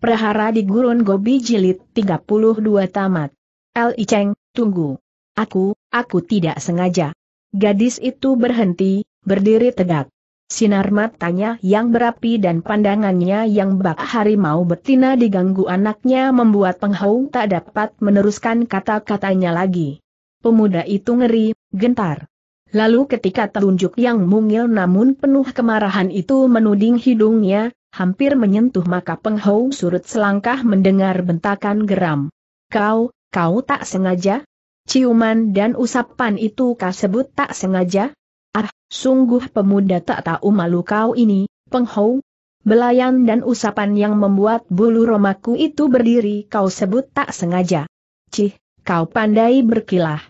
Prahara di Gurun Gobi Jilid 32 Tamat. El Cheng, tunggu. Aku, aku tidak sengaja. Gadis itu berhenti, berdiri tegak. Sinar matanya yang berapi dan pandangannya yang bak harimau betina diganggu anaknya membuat penghau tak dapat meneruskan kata-katanya lagi. Pemuda itu ngeri, gentar. Lalu ketika telunjuk yang mungil namun penuh kemarahan itu menuding hidungnya, hampir menyentuh maka penghau surut selangkah mendengar bentakan geram. Kau, kau tak sengaja? Ciuman dan usapan itu kau sebut tak sengaja? Ah, sungguh pemuda tak tahu malu kau ini, penghau. Belayan dan usapan yang membuat bulu romaku itu berdiri kau sebut tak sengaja. Cih, kau pandai berkilah.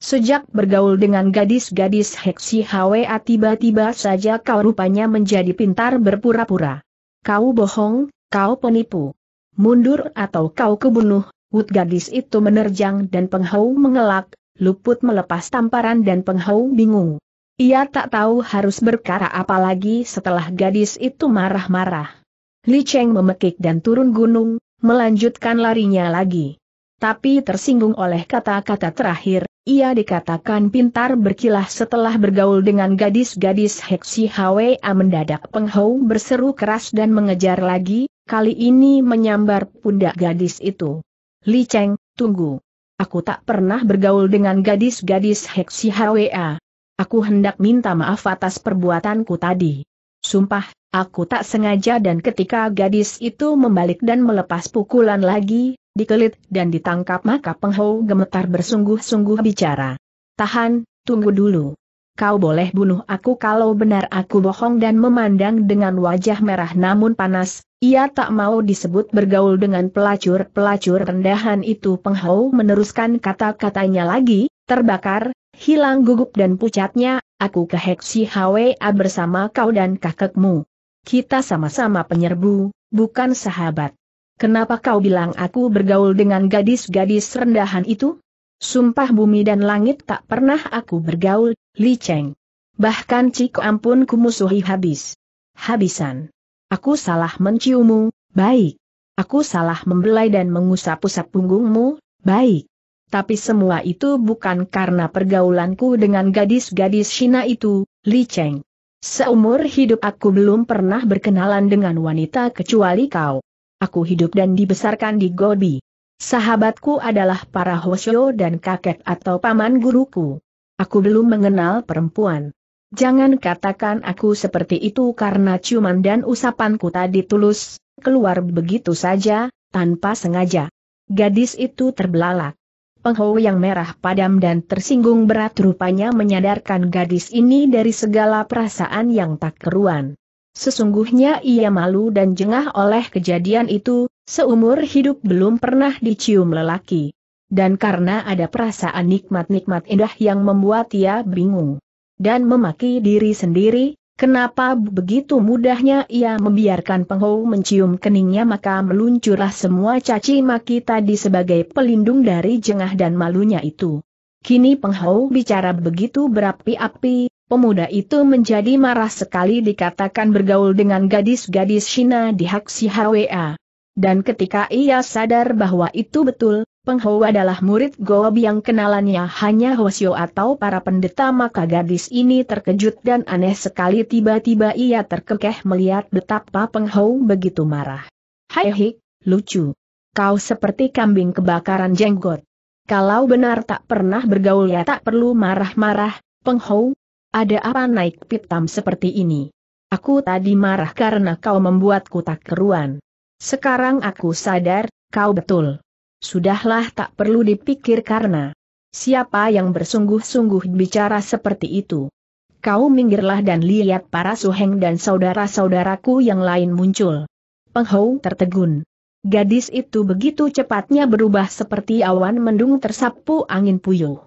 Sejak bergaul dengan gadis-gadis Heksi Hwa tiba-tiba saja kau rupanya menjadi pintar berpura-pura kau bohong, kau penipu. Mundur atau kau kebunuh, Wut gadis itu menerjang dan penghau mengelak, luput melepas tamparan dan penghau bingung. Ia tak tahu harus berkara apalagi setelah gadis itu marah-marah. Li Cheng memekik dan turun gunung, melanjutkan larinya lagi. Tapi tersinggung oleh kata-kata terakhir, ia dikatakan pintar berkilah setelah bergaul dengan gadis-gadis Heksi Hwa mendadak penghau berseru keras dan mengejar lagi, kali ini menyambar pundak gadis itu. Li Cheng, tunggu. Aku tak pernah bergaul dengan gadis-gadis Heksi Hwa. Aku hendak minta maaf atas perbuatanku tadi. Sumpah, aku tak sengaja dan ketika gadis itu membalik dan melepas pukulan lagi, dikelit, dan ditangkap maka Penghau gemetar bersungguh-sungguh bicara. Tahan, tunggu dulu. Kau boleh bunuh aku kalau benar aku bohong dan memandang dengan wajah merah namun panas, ia tak mau disebut bergaul dengan pelacur-pelacur rendahan itu Penghau meneruskan kata-katanya lagi, terbakar, hilang gugup dan pucatnya, aku ke Hwa bersama kau dan kakekmu. Kita sama-sama penyerbu, bukan sahabat. Kenapa kau bilang aku bergaul dengan gadis-gadis rendahan itu? Sumpah bumi dan langit tak pernah aku bergaul, Li Cheng. Bahkan Cik Ampun kumusuhi habis. Habisan. Aku salah menciummu, baik. Aku salah membelai dan mengusap-usap punggungmu, baik. Tapi semua itu bukan karena pergaulanku dengan gadis-gadis Cina itu, Li Cheng. Seumur hidup aku belum pernah berkenalan dengan wanita kecuali kau. Aku hidup dan dibesarkan di Gobi. Sahabatku adalah para Hoshio dan kakek atau paman guruku. Aku belum mengenal perempuan. Jangan katakan aku seperti itu karena ciuman dan usapanku tadi tulus, keluar begitu saja, tanpa sengaja. Gadis itu terbelalak. Pengho yang merah padam dan tersinggung berat rupanya menyadarkan gadis ini dari segala perasaan yang tak keruan. Sesungguhnya ia malu dan jengah oleh kejadian itu, seumur hidup belum pernah dicium lelaki. Dan karena ada perasaan nikmat-nikmat indah yang membuat ia bingung dan memaki diri sendiri, kenapa begitu mudahnya ia membiarkan penghou mencium keningnya maka meluncurlah semua caci maki tadi sebagai pelindung dari jengah dan malunya itu. Kini penghou bicara begitu berapi-api, Pemuda itu menjadi marah sekali dikatakan bergaul dengan gadis-gadis Cina di Haksi Hwa. Dan ketika ia sadar bahwa itu betul, Peng Ho adalah murid Gob yang kenalannya hanya Hwasyo atau para pendeta maka gadis ini terkejut dan aneh sekali tiba-tiba ia terkekeh melihat betapa Peng Ho begitu marah. Hai hik, lucu. Kau seperti kambing kebakaran jenggot. Kalau benar tak pernah bergaul ya tak perlu marah-marah, Peng Ho, ada apa naik pitam seperti ini? Aku tadi marah karena kau membuatku tak keruan. Sekarang aku sadar, kau betul. Sudahlah tak perlu dipikir karena. Siapa yang bersungguh-sungguh bicara seperti itu? Kau minggirlah dan lihat para suheng dan saudara-saudaraku yang lain muncul. Penghou tertegun. Gadis itu begitu cepatnya berubah seperti awan mendung tersapu angin puyuh.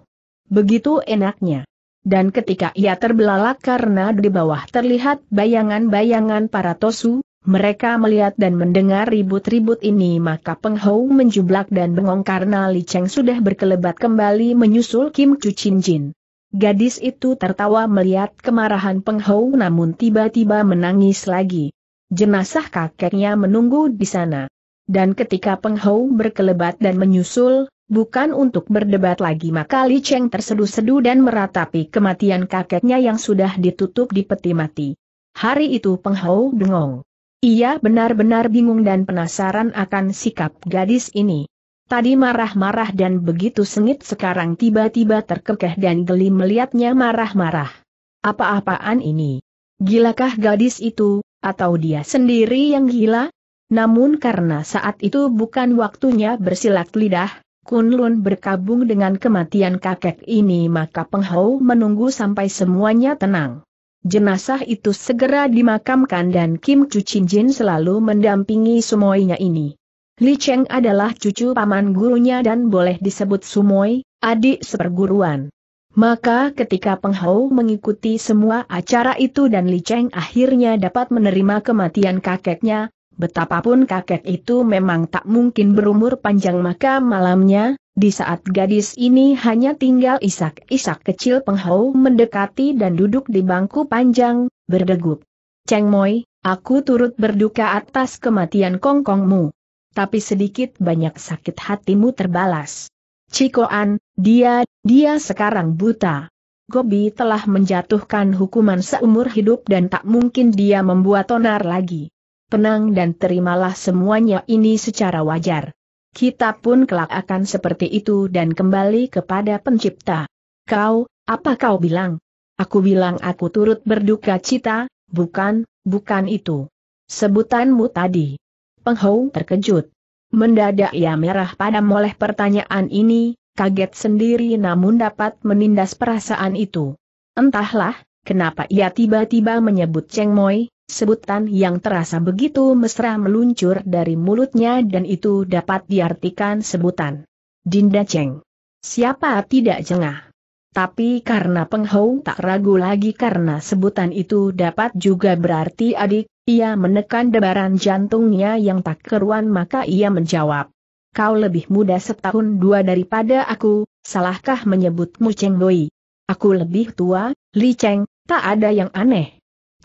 Begitu enaknya dan ketika ia terbelalak karena di bawah terlihat bayangan-bayangan para tosu, mereka melihat dan mendengar ribut-ribut ini maka Peng Hou menjublak dan bengong karena Li Cheng sudah berkelebat kembali menyusul Kim Chu Chin Jin. Gadis itu tertawa melihat kemarahan Peng Hou namun tiba-tiba menangis lagi. Jenazah kakeknya menunggu di sana. Dan ketika Peng Hou berkelebat dan menyusul, Bukan untuk berdebat lagi maka Li Cheng terseduh-seduh dan meratapi kematian kakeknya yang sudah ditutup di peti mati. Hari itu Peng Hou bengong. Ia benar-benar bingung dan penasaran akan sikap gadis ini. Tadi marah-marah dan begitu sengit sekarang tiba-tiba terkekeh dan geli melihatnya marah-marah. Apa-apaan ini? Gilakah gadis itu, atau dia sendiri yang gila? Namun karena saat itu bukan waktunya bersilat lidah, Kunlun berkabung dengan kematian kakek ini maka Penghau menunggu sampai semuanya tenang. Jenazah itu segera dimakamkan dan Kim Chu Chin Jin selalu mendampingi semuanya ini. Li Cheng adalah cucu paman gurunya dan boleh disebut Sumoi, adik seperguruan. Maka ketika Penghou mengikuti semua acara itu dan Li Cheng akhirnya dapat menerima kematian kakeknya, Betapapun kakek itu memang tak mungkin berumur panjang maka malamnya, di saat gadis ini hanya tinggal isak-isak kecil penghau mendekati dan duduk di bangku panjang, berdegup. Ceng Moi, aku turut berduka atas kematian kongkongmu. Tapi sedikit banyak sakit hatimu terbalas. Cikoan, dia, dia sekarang buta. Gobi telah menjatuhkan hukuman seumur hidup dan tak mungkin dia membuat onar lagi. Tenang dan terimalah semuanya ini secara wajar. Kita pun kelak akan seperti itu dan kembali kepada pencipta. Kau, apa kau bilang? Aku bilang aku turut berduka cita, bukan, bukan itu. Sebutanmu tadi. Penghou terkejut. Mendadak ia merah pada oleh pertanyaan ini, kaget sendiri namun dapat menindas perasaan itu. Entahlah, kenapa ia tiba-tiba menyebut Cheng Moi, Sebutan yang terasa begitu mesra meluncur dari mulutnya dan itu dapat diartikan sebutan. Dinda Cheng. Siapa tidak jengah? Tapi karena Peng Hong tak ragu lagi karena sebutan itu dapat juga berarti adik, ia menekan debaran jantungnya yang tak keruan maka ia menjawab. Kau lebih muda setahun dua daripada aku, salahkah menyebutmu Cheng Doi? Aku lebih tua, Li Cheng, tak ada yang aneh.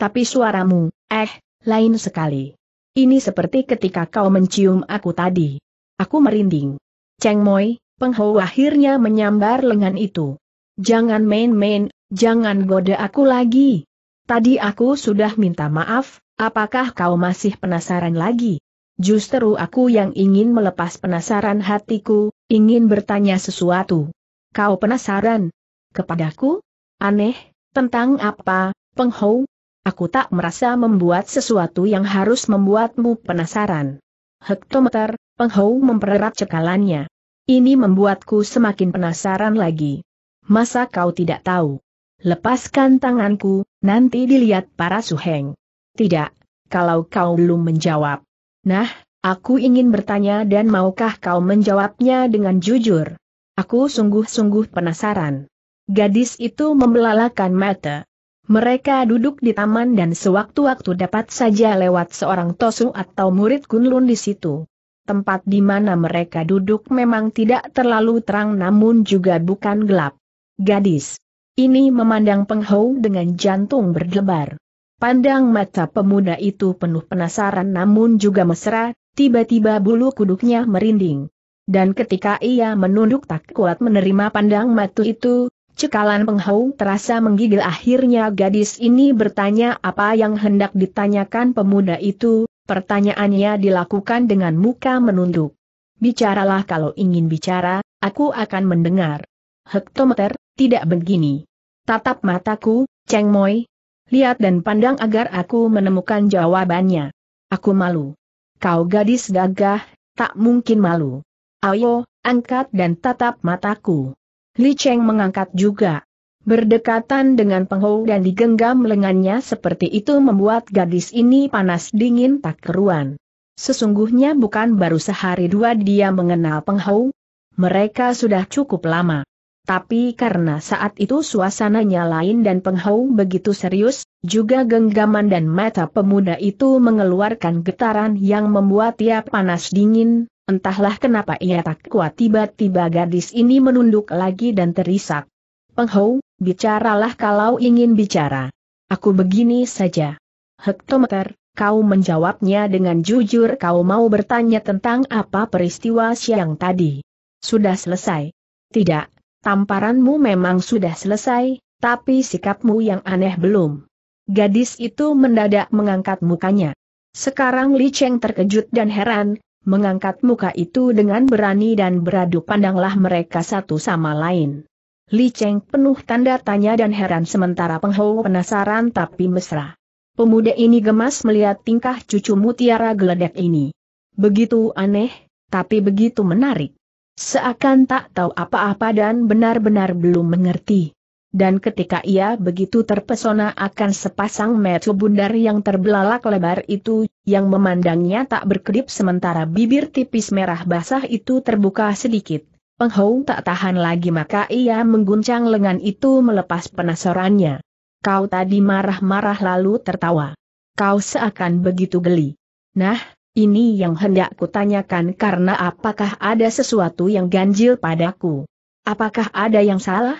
Tapi suaramu, eh, lain sekali. Ini seperti ketika kau mencium aku tadi. Aku merinding. Cheng Moi, Penghou akhirnya menyambar lengan itu. Jangan main-main, jangan goda aku lagi. Tadi aku sudah minta maaf, apakah kau masih penasaran lagi? Justru aku yang ingin melepas penasaran hatiku, ingin bertanya sesuatu. Kau penasaran? Kepadaku? Aneh, tentang apa, Penghou? aku tak merasa membuat sesuatu yang harus membuatmu penasaran. Hektometer, penghau mempererat cekalannya. Ini membuatku semakin penasaran lagi. Masa kau tidak tahu? Lepaskan tanganku, nanti dilihat para suheng. Tidak, kalau kau belum menjawab. Nah, aku ingin bertanya dan maukah kau menjawabnya dengan jujur? Aku sungguh-sungguh penasaran. Gadis itu membelalakan mata. Mereka duduk di taman dan sewaktu-waktu dapat saja lewat seorang tosu atau murid kunlun di situ. Tempat di mana mereka duduk memang tidak terlalu terang namun juga bukan gelap. Gadis. Ini memandang penghou dengan jantung berdebar. Pandang mata pemuda itu penuh penasaran namun juga mesra, tiba-tiba bulu kuduknya merinding. Dan ketika ia menunduk tak kuat menerima pandang mata itu, Cekalan penghau terasa menggigil akhirnya gadis ini bertanya apa yang hendak ditanyakan pemuda itu, pertanyaannya dilakukan dengan muka menunduk. Bicaralah kalau ingin bicara, aku akan mendengar. Hektometer, tidak begini. Tatap mataku, Cheng Moi. Lihat dan pandang agar aku menemukan jawabannya. Aku malu. Kau gadis gagah, tak mungkin malu. Ayo, angkat dan tatap mataku. Li Cheng mengangkat juga. Berdekatan dengan penghou dan digenggam lengannya seperti itu membuat gadis ini panas dingin tak keruan. Sesungguhnya bukan baru sehari dua dia mengenal penghou. Mereka sudah cukup lama. Tapi karena saat itu suasananya lain dan penghau begitu serius, juga genggaman dan mata pemuda itu mengeluarkan getaran yang membuat ia panas dingin, Entahlah kenapa ia tak kuat tiba-tiba gadis ini menunduk lagi dan terisak. Penghou, bicaralah kalau ingin bicara. Aku begini saja. Hektometer, kau menjawabnya dengan jujur kau mau bertanya tentang apa peristiwa siang tadi. Sudah selesai. Tidak, tamparanmu memang sudah selesai, tapi sikapmu yang aneh belum. Gadis itu mendadak mengangkat mukanya. Sekarang Li Cheng terkejut dan heran, Mengangkat muka itu dengan berani dan beradu pandanglah mereka satu sama lain. Li Cheng penuh tanda tanya dan heran sementara Peng penasaran tapi mesra. Pemuda ini gemas melihat tingkah cucu mutiara geledek ini. Begitu aneh, tapi begitu menarik. Seakan tak tahu apa-apa dan benar-benar belum mengerti. Dan ketika ia begitu terpesona akan sepasang mata bundar yang terbelalak lebar itu, yang memandangnya tak berkedip sementara bibir tipis merah basah itu terbuka sedikit. Penghong tak tahan lagi maka ia mengguncang lengan itu melepas penasarannya. Kau tadi marah-marah lalu tertawa. Kau seakan begitu geli. Nah, ini yang hendak kutanyakan karena apakah ada sesuatu yang ganjil padaku? Apakah ada yang salah?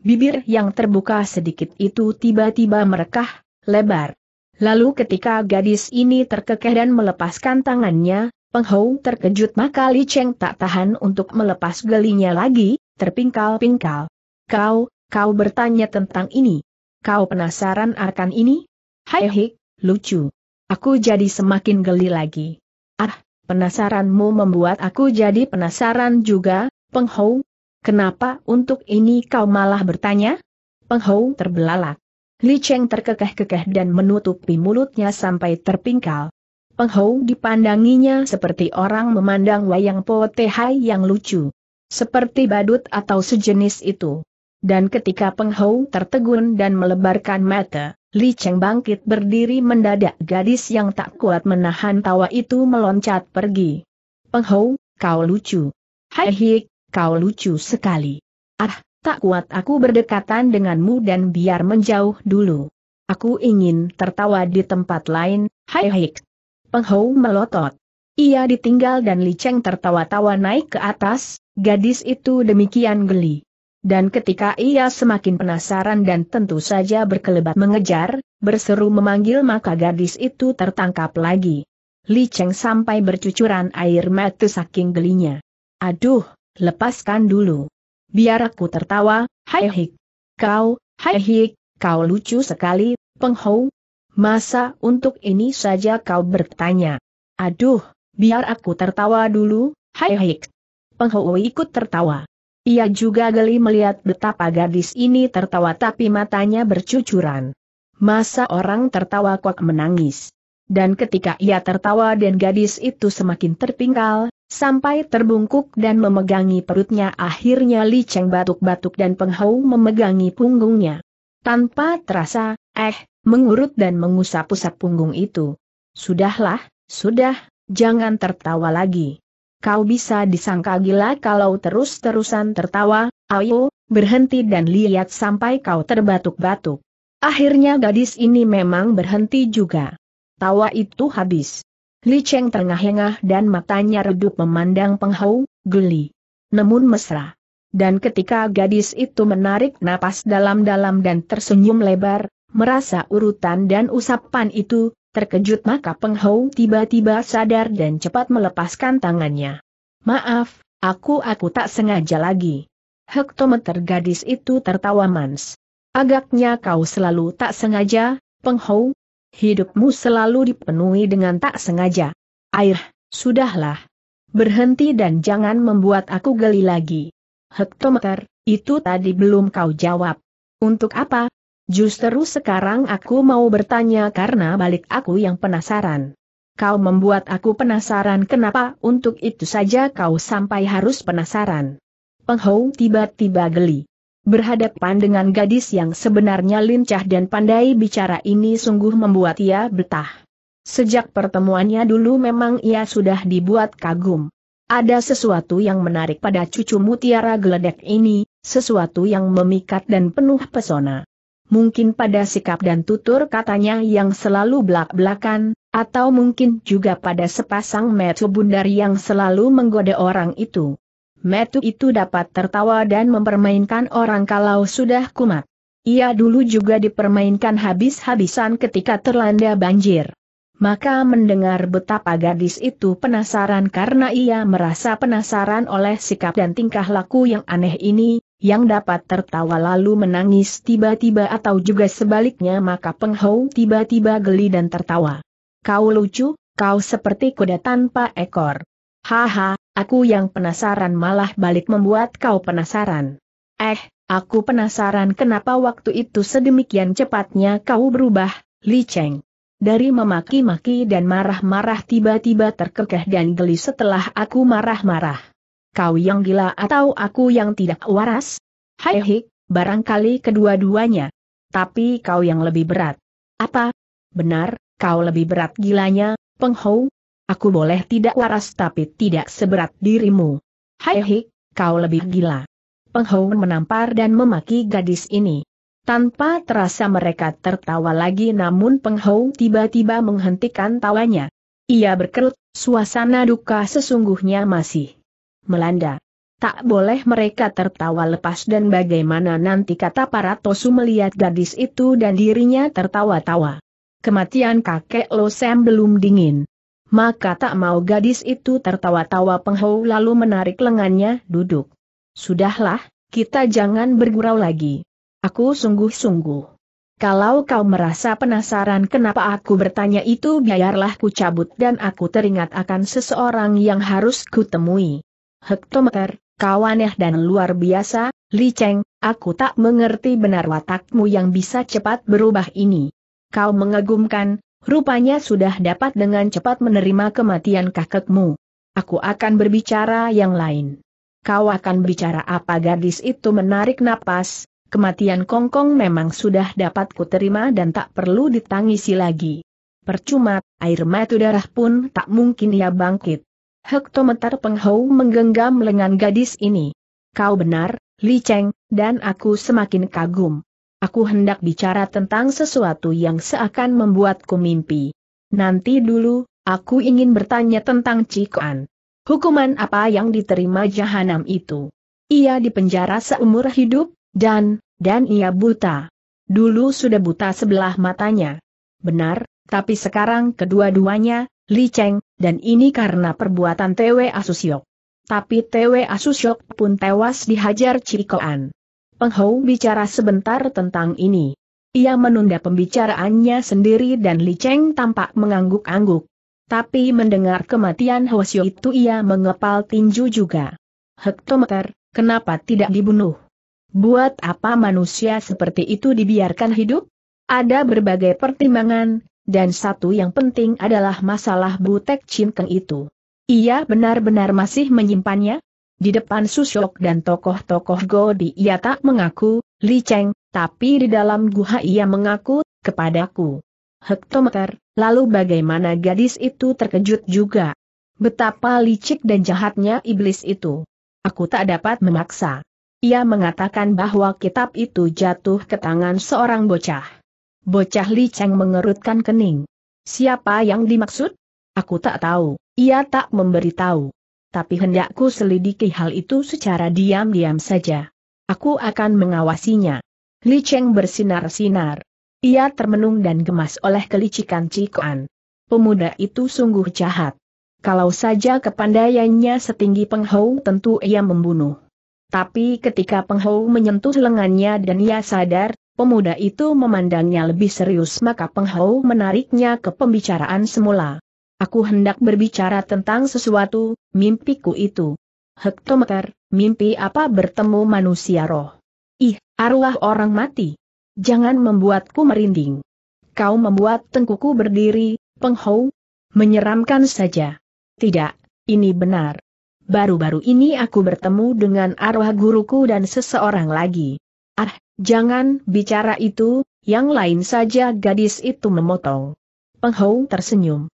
Bibir yang terbuka sedikit itu tiba-tiba merekah, lebar. Lalu ketika gadis ini terkekeh dan melepaskan tangannya, Penghou terkejut maka Li Cheng tak tahan untuk melepas gelinya lagi, terpingkal-pingkal. Kau, kau bertanya tentang ini. Kau penasaran akan ini? Hai hik, lucu. Aku jadi semakin geli lagi. Ah, penasaranmu membuat aku jadi penasaran juga, Penghou, Kenapa untuk ini kau malah bertanya? Penghou terbelalak. Li Cheng terkekeh-kekeh dan menutupi mulutnya sampai terpingkal. Penghou dipandanginya seperti orang memandang wayang potehai yang lucu. Seperti badut atau sejenis itu. Dan ketika Penghou tertegun dan melebarkan mata, Li Cheng bangkit berdiri mendadak gadis yang tak kuat menahan tawa itu meloncat pergi. Penghou, kau lucu. Hai hik, kau lucu sekali. Ah, tak kuat aku berdekatan denganmu dan biar menjauh dulu. Aku ingin tertawa di tempat lain, hai hik. Penghou melotot. Ia ditinggal dan liceng tertawa-tawa naik ke atas, gadis itu demikian geli. Dan ketika ia semakin penasaran dan tentu saja berkelebat mengejar, berseru memanggil maka gadis itu tertangkap lagi. Li Cheng sampai bercucuran air mata saking gelinya. Aduh, lepaskan dulu. Biar aku tertawa, hai hik. Kau, hai hik, kau lucu sekali, penghou. Masa untuk ini saja kau bertanya. Aduh, biar aku tertawa dulu, hai hik. Penghou ikut tertawa. Ia juga geli melihat betapa gadis ini tertawa tapi matanya bercucuran. Masa orang tertawa kok menangis. Dan ketika ia tertawa dan gadis itu semakin terpingkal, Sampai terbungkuk dan memegangi perutnya akhirnya Li Cheng batuk-batuk dan penghau memegangi punggungnya. Tanpa terasa, eh, mengurut dan mengusap-usap punggung itu. Sudahlah, sudah, jangan tertawa lagi. Kau bisa disangka gila kalau terus-terusan tertawa, ayo, berhenti dan lihat sampai kau terbatuk-batuk. Akhirnya gadis ini memang berhenti juga. Tawa itu habis. Li Cheng terengah-engah dan matanya redup memandang penghau, geli. Namun mesra. Dan ketika gadis itu menarik napas dalam-dalam dan tersenyum lebar, merasa urutan dan usapan itu, terkejut maka penghau tiba-tiba sadar dan cepat melepaskan tangannya. Maaf, aku aku tak sengaja lagi. Hektometer gadis itu tertawa mans. Agaknya kau selalu tak sengaja, penghau, Hidupmu selalu dipenuhi dengan tak sengaja. Air, sudahlah. Berhenti dan jangan membuat aku geli lagi. Hektometer, itu tadi belum kau jawab. Untuk apa? Justru sekarang aku mau bertanya karena balik aku yang penasaran. Kau membuat aku penasaran kenapa untuk itu saja kau sampai harus penasaran. Penghou tiba-tiba geli. Berhadapan dengan gadis yang sebenarnya lincah dan pandai bicara ini sungguh membuat ia betah. Sejak pertemuannya dulu memang ia sudah dibuat kagum. Ada sesuatu yang menarik pada cucu mutiara geledek ini, sesuatu yang memikat dan penuh pesona. Mungkin pada sikap dan tutur katanya yang selalu belak-belakan, atau mungkin juga pada sepasang metu bundar yang selalu menggoda orang itu. Metu itu dapat tertawa dan mempermainkan orang kalau sudah kumat. Ia dulu juga dipermainkan habis-habisan ketika terlanda banjir. Maka mendengar betapa gadis itu penasaran karena ia merasa penasaran oleh sikap dan tingkah laku yang aneh ini, yang dapat tertawa lalu menangis tiba-tiba atau juga sebaliknya maka penghau tiba-tiba geli dan tertawa. Kau lucu, kau seperti kuda tanpa ekor. Haha, aku yang penasaran malah balik membuat kau penasaran. Eh, aku penasaran kenapa waktu itu sedemikian cepatnya kau berubah, Li Cheng. Dari memaki-maki dan marah-marah tiba-tiba terkekeh dan geli setelah aku marah-marah. Kau yang gila atau aku yang tidak waras? Hai hik, barangkali kedua-duanya. Tapi kau yang lebih berat. Apa? Benar, kau lebih berat gilanya, Peng Hou, Aku boleh tidak waras tapi tidak seberat dirimu. Hai hik, kau lebih gila. Penghou menampar dan memaki gadis ini. Tanpa terasa mereka tertawa lagi namun Penghou tiba-tiba menghentikan tawanya. Ia berkerut, suasana duka sesungguhnya masih melanda. Tak boleh mereka tertawa lepas dan bagaimana nanti kata para Tosu melihat gadis itu dan dirinya tertawa-tawa. Kematian kakek Losem belum dingin. Maka tak mau gadis itu tertawa-tawa penghau lalu menarik lengannya duduk. Sudahlah, kita jangan bergurau lagi. Aku sungguh-sungguh. Kalau kau merasa penasaran kenapa aku bertanya itu biarlah ku cabut dan aku teringat akan seseorang yang harus kutemui. Hektometer, kau aneh dan luar biasa, Li Cheng, aku tak mengerti benar watakmu yang bisa cepat berubah ini. Kau mengagumkan, Rupanya sudah dapat dengan cepat menerima kematian kakekmu. Aku akan berbicara yang lain. Kau akan bicara apa gadis itu menarik napas, kematian Kongkong memang sudah dapat kuterima dan tak perlu ditangisi lagi. Percuma, air mata darah pun tak mungkin ia bangkit. Hektometer penghau menggenggam lengan gadis ini. Kau benar, Li Cheng, dan aku semakin kagum. Aku hendak bicara tentang sesuatu yang seakan membuatku mimpi. Nanti dulu, aku ingin bertanya tentang Cikuan. Hukuman apa yang diterima jahanam itu? Ia dipenjara seumur hidup, dan, dan ia buta. Dulu sudah buta sebelah matanya. Benar, tapi sekarang kedua-duanya, Li Cheng, dan ini karena perbuatan TW Asusyok. Tapi TW Asusyok pun tewas dihajar Cikoan. Peng bicara sebentar tentang ini. Ia menunda pembicaraannya sendiri dan Li Cheng tampak mengangguk-angguk. Tapi mendengar kematian Hwasyo itu ia mengepal tinju juga. Hektometer, kenapa tidak dibunuh? Buat apa manusia seperti itu dibiarkan hidup? Ada berbagai pertimbangan, dan satu yang penting adalah masalah Butek Cinkeng itu. Ia benar-benar masih menyimpannya? Di depan susuk dan tokoh-tokoh Godi ia tak mengaku, Li Cheng, tapi di dalam guha ia mengaku, kepadaku. Hektometer, lalu bagaimana gadis itu terkejut juga. Betapa licik dan jahatnya iblis itu. Aku tak dapat memaksa. Ia mengatakan bahwa kitab itu jatuh ke tangan seorang bocah. Bocah Li Cheng mengerutkan kening. Siapa yang dimaksud? Aku tak tahu, ia tak memberitahu tapi hendakku selidiki hal itu secara diam-diam saja. Aku akan mengawasinya. Li Cheng bersinar-sinar. Ia termenung dan gemas oleh kelicikan Cikuan. Pemuda itu sungguh jahat. Kalau saja kepandaiannya setinggi Peng Hou, tentu ia membunuh. Tapi ketika Peng Hou menyentuh lengannya dan ia sadar, pemuda itu memandangnya lebih serius maka Peng Hou menariknya ke pembicaraan semula. Aku hendak berbicara tentang sesuatu, mimpiku itu. Hektometer, mimpi apa bertemu manusia roh? Ih, arwah orang mati. Jangan membuatku merinding. Kau membuat tengkuku berdiri, penghou. Menyeramkan saja. Tidak, ini benar. Baru-baru ini aku bertemu dengan arwah guruku dan seseorang lagi. Ah, jangan bicara itu, yang lain saja gadis itu memotong. Penghou tersenyum.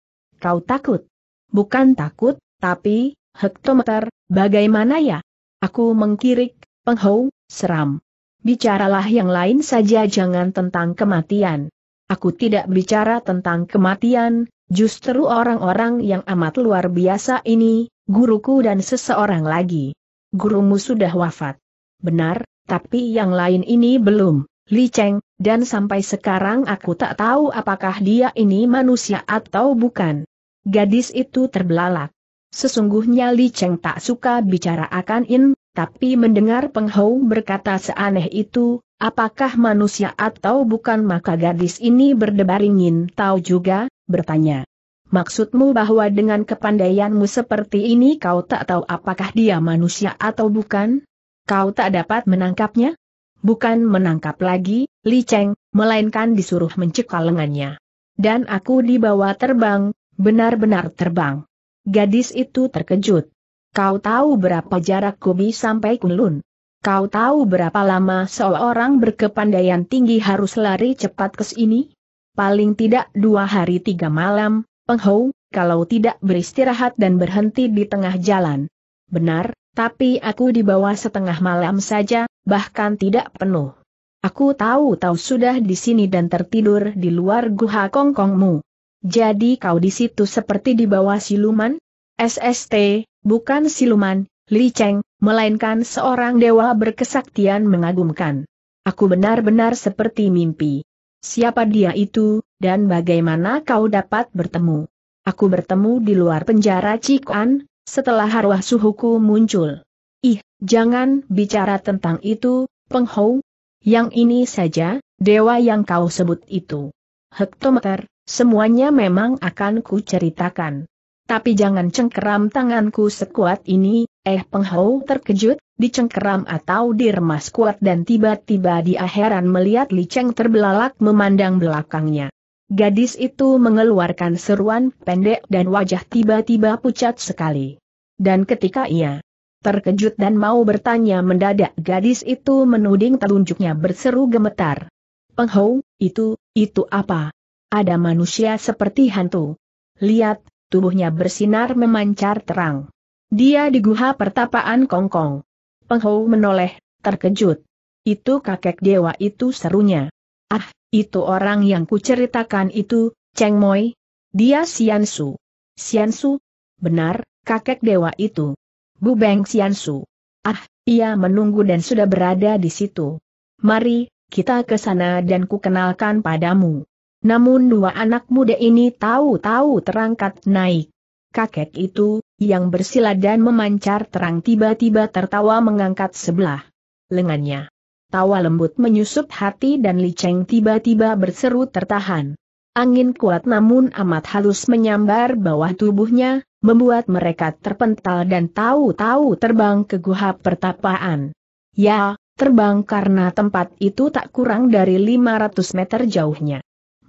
Kau takut? Bukan takut, tapi, hektometer, bagaimana ya? Aku mengkirik, penghou, seram. Bicaralah yang lain saja jangan tentang kematian. Aku tidak bicara tentang kematian, justru orang-orang yang amat luar biasa ini, guruku dan seseorang lagi. Gurumu sudah wafat. Benar, tapi yang lain ini belum. Li Cheng, dan sampai sekarang aku tak tahu apakah dia ini manusia atau bukan. Gadis itu terbelalak. Sesungguhnya Li Cheng tak suka bicara akan In, tapi mendengar Peng Hou berkata seaneh itu, apakah manusia atau bukan maka gadis ini berdebar ingin tahu juga, bertanya. Maksudmu bahwa dengan kepandaianmu seperti ini kau tak tahu apakah dia manusia atau bukan? Kau tak dapat menangkapnya? bukan menangkap lagi, Li Cheng, melainkan disuruh mencekal lengannya. Dan aku dibawa terbang, benar-benar terbang. Gadis itu terkejut. Kau tahu berapa jarak kubi sampai Kunlun? Kau tahu berapa lama seorang berkepandaian tinggi harus lari cepat ke sini? Paling tidak dua hari tiga malam, Penghou, kalau tidak beristirahat dan berhenti di tengah jalan. Benar, tapi aku dibawa setengah malam saja, bahkan tidak penuh. Aku tahu-tahu sudah di sini dan tertidur di luar guha kongkongmu. Jadi kau di situ seperti di bawah siluman? SST, bukan siluman, Li Cheng, melainkan seorang dewa berkesaktian mengagumkan. Aku benar-benar seperti mimpi. Siapa dia itu, dan bagaimana kau dapat bertemu? Aku bertemu di luar penjara Cikuan, setelah arwah suhuku muncul. Ih, jangan bicara tentang itu, penghou. Yang ini saja, dewa yang kau sebut itu. Hektometer, semuanya memang akan ku ceritakan. Tapi jangan cengkeram tanganku sekuat ini, eh penghou terkejut, dicengkeram atau diremas kuat dan tiba-tiba di akhiran melihat Liceng terbelalak memandang belakangnya. Gadis itu mengeluarkan seruan pendek dan wajah tiba-tiba pucat sekali. Dan ketika ia terkejut dan mau bertanya mendadak gadis itu menuding telunjuknya berseru gemetar. Penghou, itu, itu apa? Ada manusia seperti hantu. Lihat, tubuhnya bersinar memancar terang. Dia di guha pertapaan Kongkong. Penghou menoleh, terkejut. Itu kakek dewa itu serunya. Ah, itu orang yang kuceritakan itu, Cheng Moi. Dia Xiansu. Xiansu? Benar, kakek dewa itu. Bu Beng Xiansu. Ah, ia menunggu dan sudah berada di situ. Mari, kita ke sana dan kukenalkan padamu. Namun dua anak muda ini tahu-tahu terangkat naik. Kakek itu, yang bersila dan memancar terang tiba-tiba tertawa mengangkat sebelah lengannya. Tawa lembut menyusup hati dan Li Cheng tiba-tiba berseru tertahan. Angin kuat namun amat halus menyambar bawah tubuhnya, membuat mereka terpental dan tahu-tahu terbang ke guha pertapaan. Ya, terbang karena tempat itu tak kurang dari 500 meter jauhnya.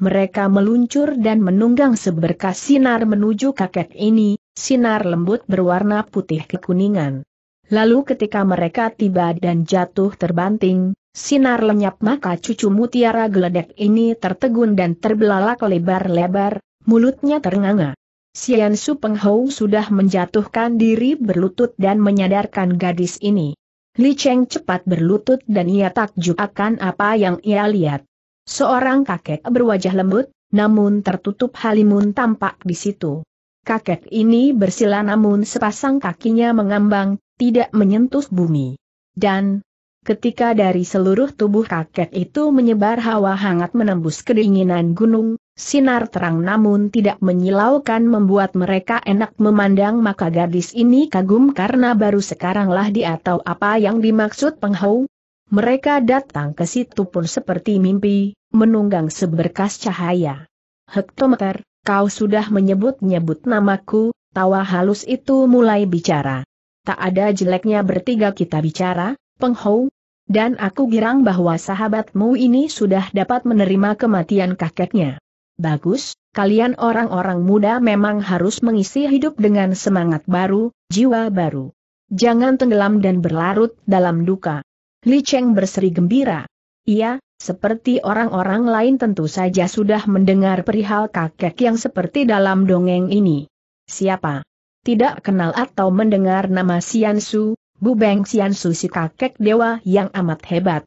Mereka meluncur dan menunggang seberkas sinar menuju kakek ini, sinar lembut berwarna putih kekuningan. Lalu ketika mereka tiba dan jatuh terbanting, sinar lenyap maka cucu mutiara geledek ini tertegun dan terbelalak lebar-lebar, mulutnya ternganga. Sian Su Peng Hou sudah menjatuhkan diri berlutut dan menyadarkan gadis ini. Li Cheng cepat berlutut dan ia takjub akan apa yang ia lihat. Seorang kakek berwajah lembut, namun tertutup halimun tampak di situ. Kakek ini bersila namun sepasang kakinya mengambang, tidak menyentuh bumi. Dan, ketika dari seluruh tubuh kakek itu menyebar hawa hangat menembus kedinginan gunung, sinar terang namun tidak menyilaukan membuat mereka enak memandang maka gadis ini kagum karena baru sekaranglah dia tahu apa yang dimaksud penghau. Mereka datang ke situ pun seperti mimpi, menunggang seberkas cahaya. Hektometer, kau sudah menyebut-nyebut namaku, tawa halus itu mulai bicara. Tak ada jeleknya bertiga kita bicara, penghou. Dan aku girang bahwa sahabatmu ini sudah dapat menerima kematian kakeknya. Bagus, kalian orang-orang muda memang harus mengisi hidup dengan semangat baru, jiwa baru. Jangan tenggelam dan berlarut dalam duka. Li Cheng berseri gembira. Iya, seperti orang-orang lain tentu saja sudah mendengar perihal kakek yang seperti dalam dongeng ini. Siapa tidak kenal atau mendengar nama Siansu, Bu Beng Siansu si kakek dewa yang amat hebat.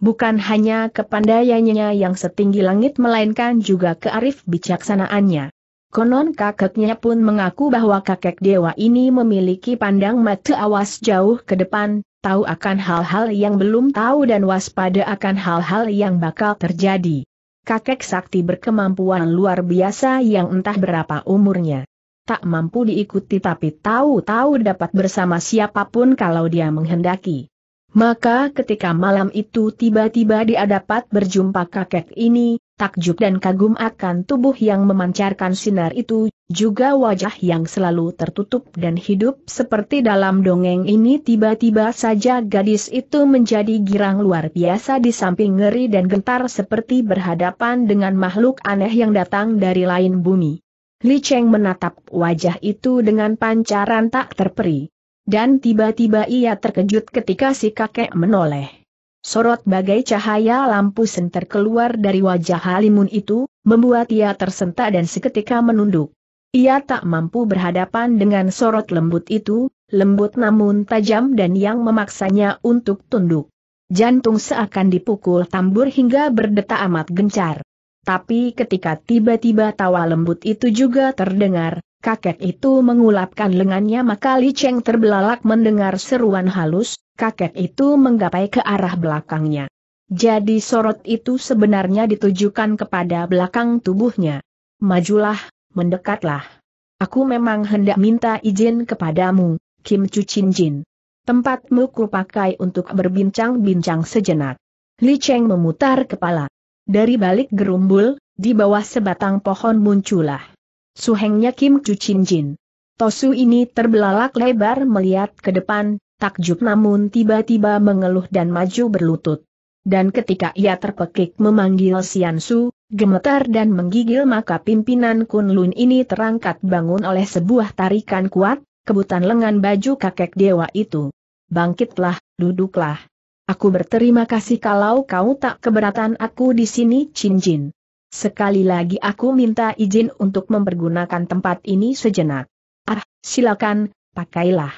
Bukan hanya kepandaiannya yang setinggi langit melainkan juga kearif bijaksanaannya. Konon kakeknya pun mengaku bahwa kakek dewa ini memiliki pandang mata awas jauh ke depan, tahu akan hal-hal yang belum tahu dan waspada akan hal-hal yang bakal terjadi. Kakek sakti berkemampuan luar biasa yang entah berapa umurnya tak mampu diikuti tapi tahu-tahu dapat bersama siapapun kalau dia menghendaki. Maka ketika malam itu tiba-tiba dia dapat berjumpa kakek ini, takjub dan kagum akan tubuh yang memancarkan sinar itu, juga wajah yang selalu tertutup dan hidup seperti dalam dongeng ini tiba-tiba saja gadis itu menjadi girang luar biasa di samping ngeri dan gentar seperti berhadapan dengan makhluk aneh yang datang dari lain bumi. Li Cheng menatap wajah itu dengan pancaran tak terperi. Dan tiba-tiba ia terkejut ketika si kakek menoleh. Sorot bagai cahaya lampu senter keluar dari wajah Halimun itu, membuat ia tersentak dan seketika menunduk. Ia tak mampu berhadapan dengan sorot lembut itu, lembut namun tajam dan yang memaksanya untuk tunduk. Jantung seakan dipukul tambur hingga berdetak amat gencar. Tapi ketika tiba-tiba tawa lembut itu juga terdengar, kakek itu mengulapkan lengannya maka Li Cheng terbelalak mendengar seruan halus, kakek itu menggapai ke arah belakangnya. Jadi sorot itu sebenarnya ditujukan kepada belakang tubuhnya. Majulah, mendekatlah. Aku memang hendak minta izin kepadamu, Kim Chu Chin Jin. Tempatmu kupakai untuk berbincang-bincang sejenak. Li Cheng memutar kepala. Dari balik gerumbul, di bawah sebatang pohon muncullah. Suhengnya Kim Cucin Jin. Tosu ini terbelalak lebar melihat ke depan, takjub namun tiba-tiba mengeluh dan maju berlutut. Dan ketika ia terpekik memanggil Siansu, gemetar dan menggigil maka pimpinan Kunlun ini terangkat bangun oleh sebuah tarikan kuat, kebutan lengan baju kakek dewa itu. Bangkitlah, duduklah. Aku berterima kasih kalau kau tak keberatan aku di sini, Chin Jin. Sekali lagi aku minta izin untuk mempergunakan tempat ini sejenak. Ah, silakan, pakailah.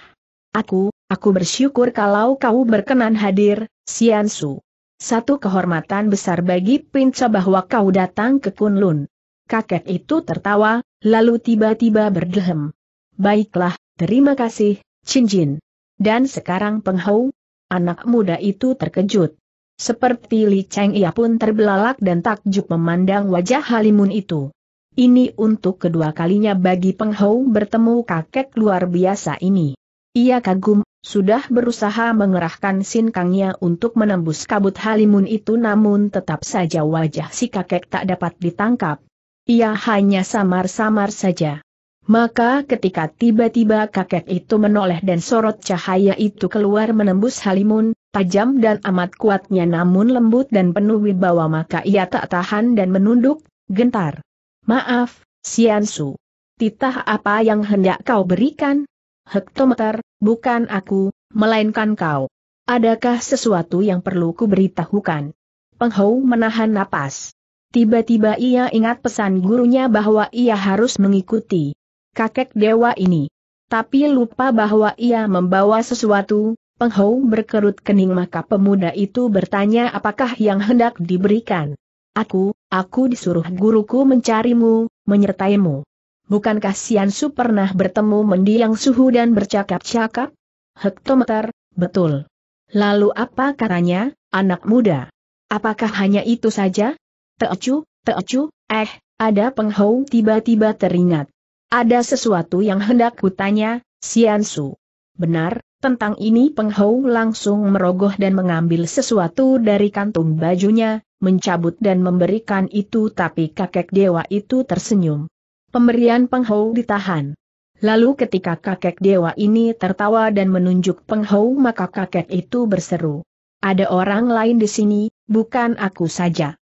Aku, aku bersyukur kalau kau berkenan hadir, Sian Su. Satu kehormatan besar bagi Pinca bahwa kau datang ke Kunlun. Kakek itu tertawa, lalu tiba-tiba berdehem. Baiklah, terima kasih, Chin Jin. Dan sekarang Peng Hou, Anak muda itu terkejut. Seperti Li Cheng ia pun terbelalak dan takjub memandang wajah Halimun itu. Ini untuk kedua kalinya bagi Peng Hou bertemu kakek luar biasa ini. Ia kagum, sudah berusaha mengerahkan sin kangnya untuk menembus kabut Halimun itu namun tetap saja wajah si kakek tak dapat ditangkap. Ia hanya samar-samar saja. Maka ketika tiba-tiba kakek itu menoleh dan sorot cahaya itu keluar menembus Halimun, tajam dan amat kuatnya namun lembut dan penuh wibawa maka ia tak tahan dan menunduk, gentar. Maaf, Siansu. Titah apa yang hendak kau berikan? Hektometer, bukan aku, melainkan kau. Adakah sesuatu yang perlu ku beritahukan? Penghou menahan napas. Tiba-tiba ia ingat pesan gurunya bahwa ia harus mengikuti kakek dewa ini. Tapi lupa bahwa ia membawa sesuatu, Penghau berkerut kening maka pemuda itu bertanya apakah yang hendak diberikan. Aku, aku disuruh guruku mencarimu, menyertaimu. Bukankah Siansu pernah bertemu mendiang suhu dan bercakap-cakap? Hektometer, betul. Lalu apa katanya, anak muda? Apakah hanya itu saja? Teocu, teocu, eh, ada penghau tiba-tiba teringat. Ada sesuatu yang hendak kutanya, Siansu. Benar, tentang ini Peng Hou langsung merogoh dan mengambil sesuatu dari kantung bajunya, mencabut dan memberikan itu tapi kakek dewa itu tersenyum. Pemberian Peng Hou ditahan. Lalu ketika kakek dewa ini tertawa dan menunjuk Peng Hou maka kakek itu berseru. Ada orang lain di sini, bukan aku saja.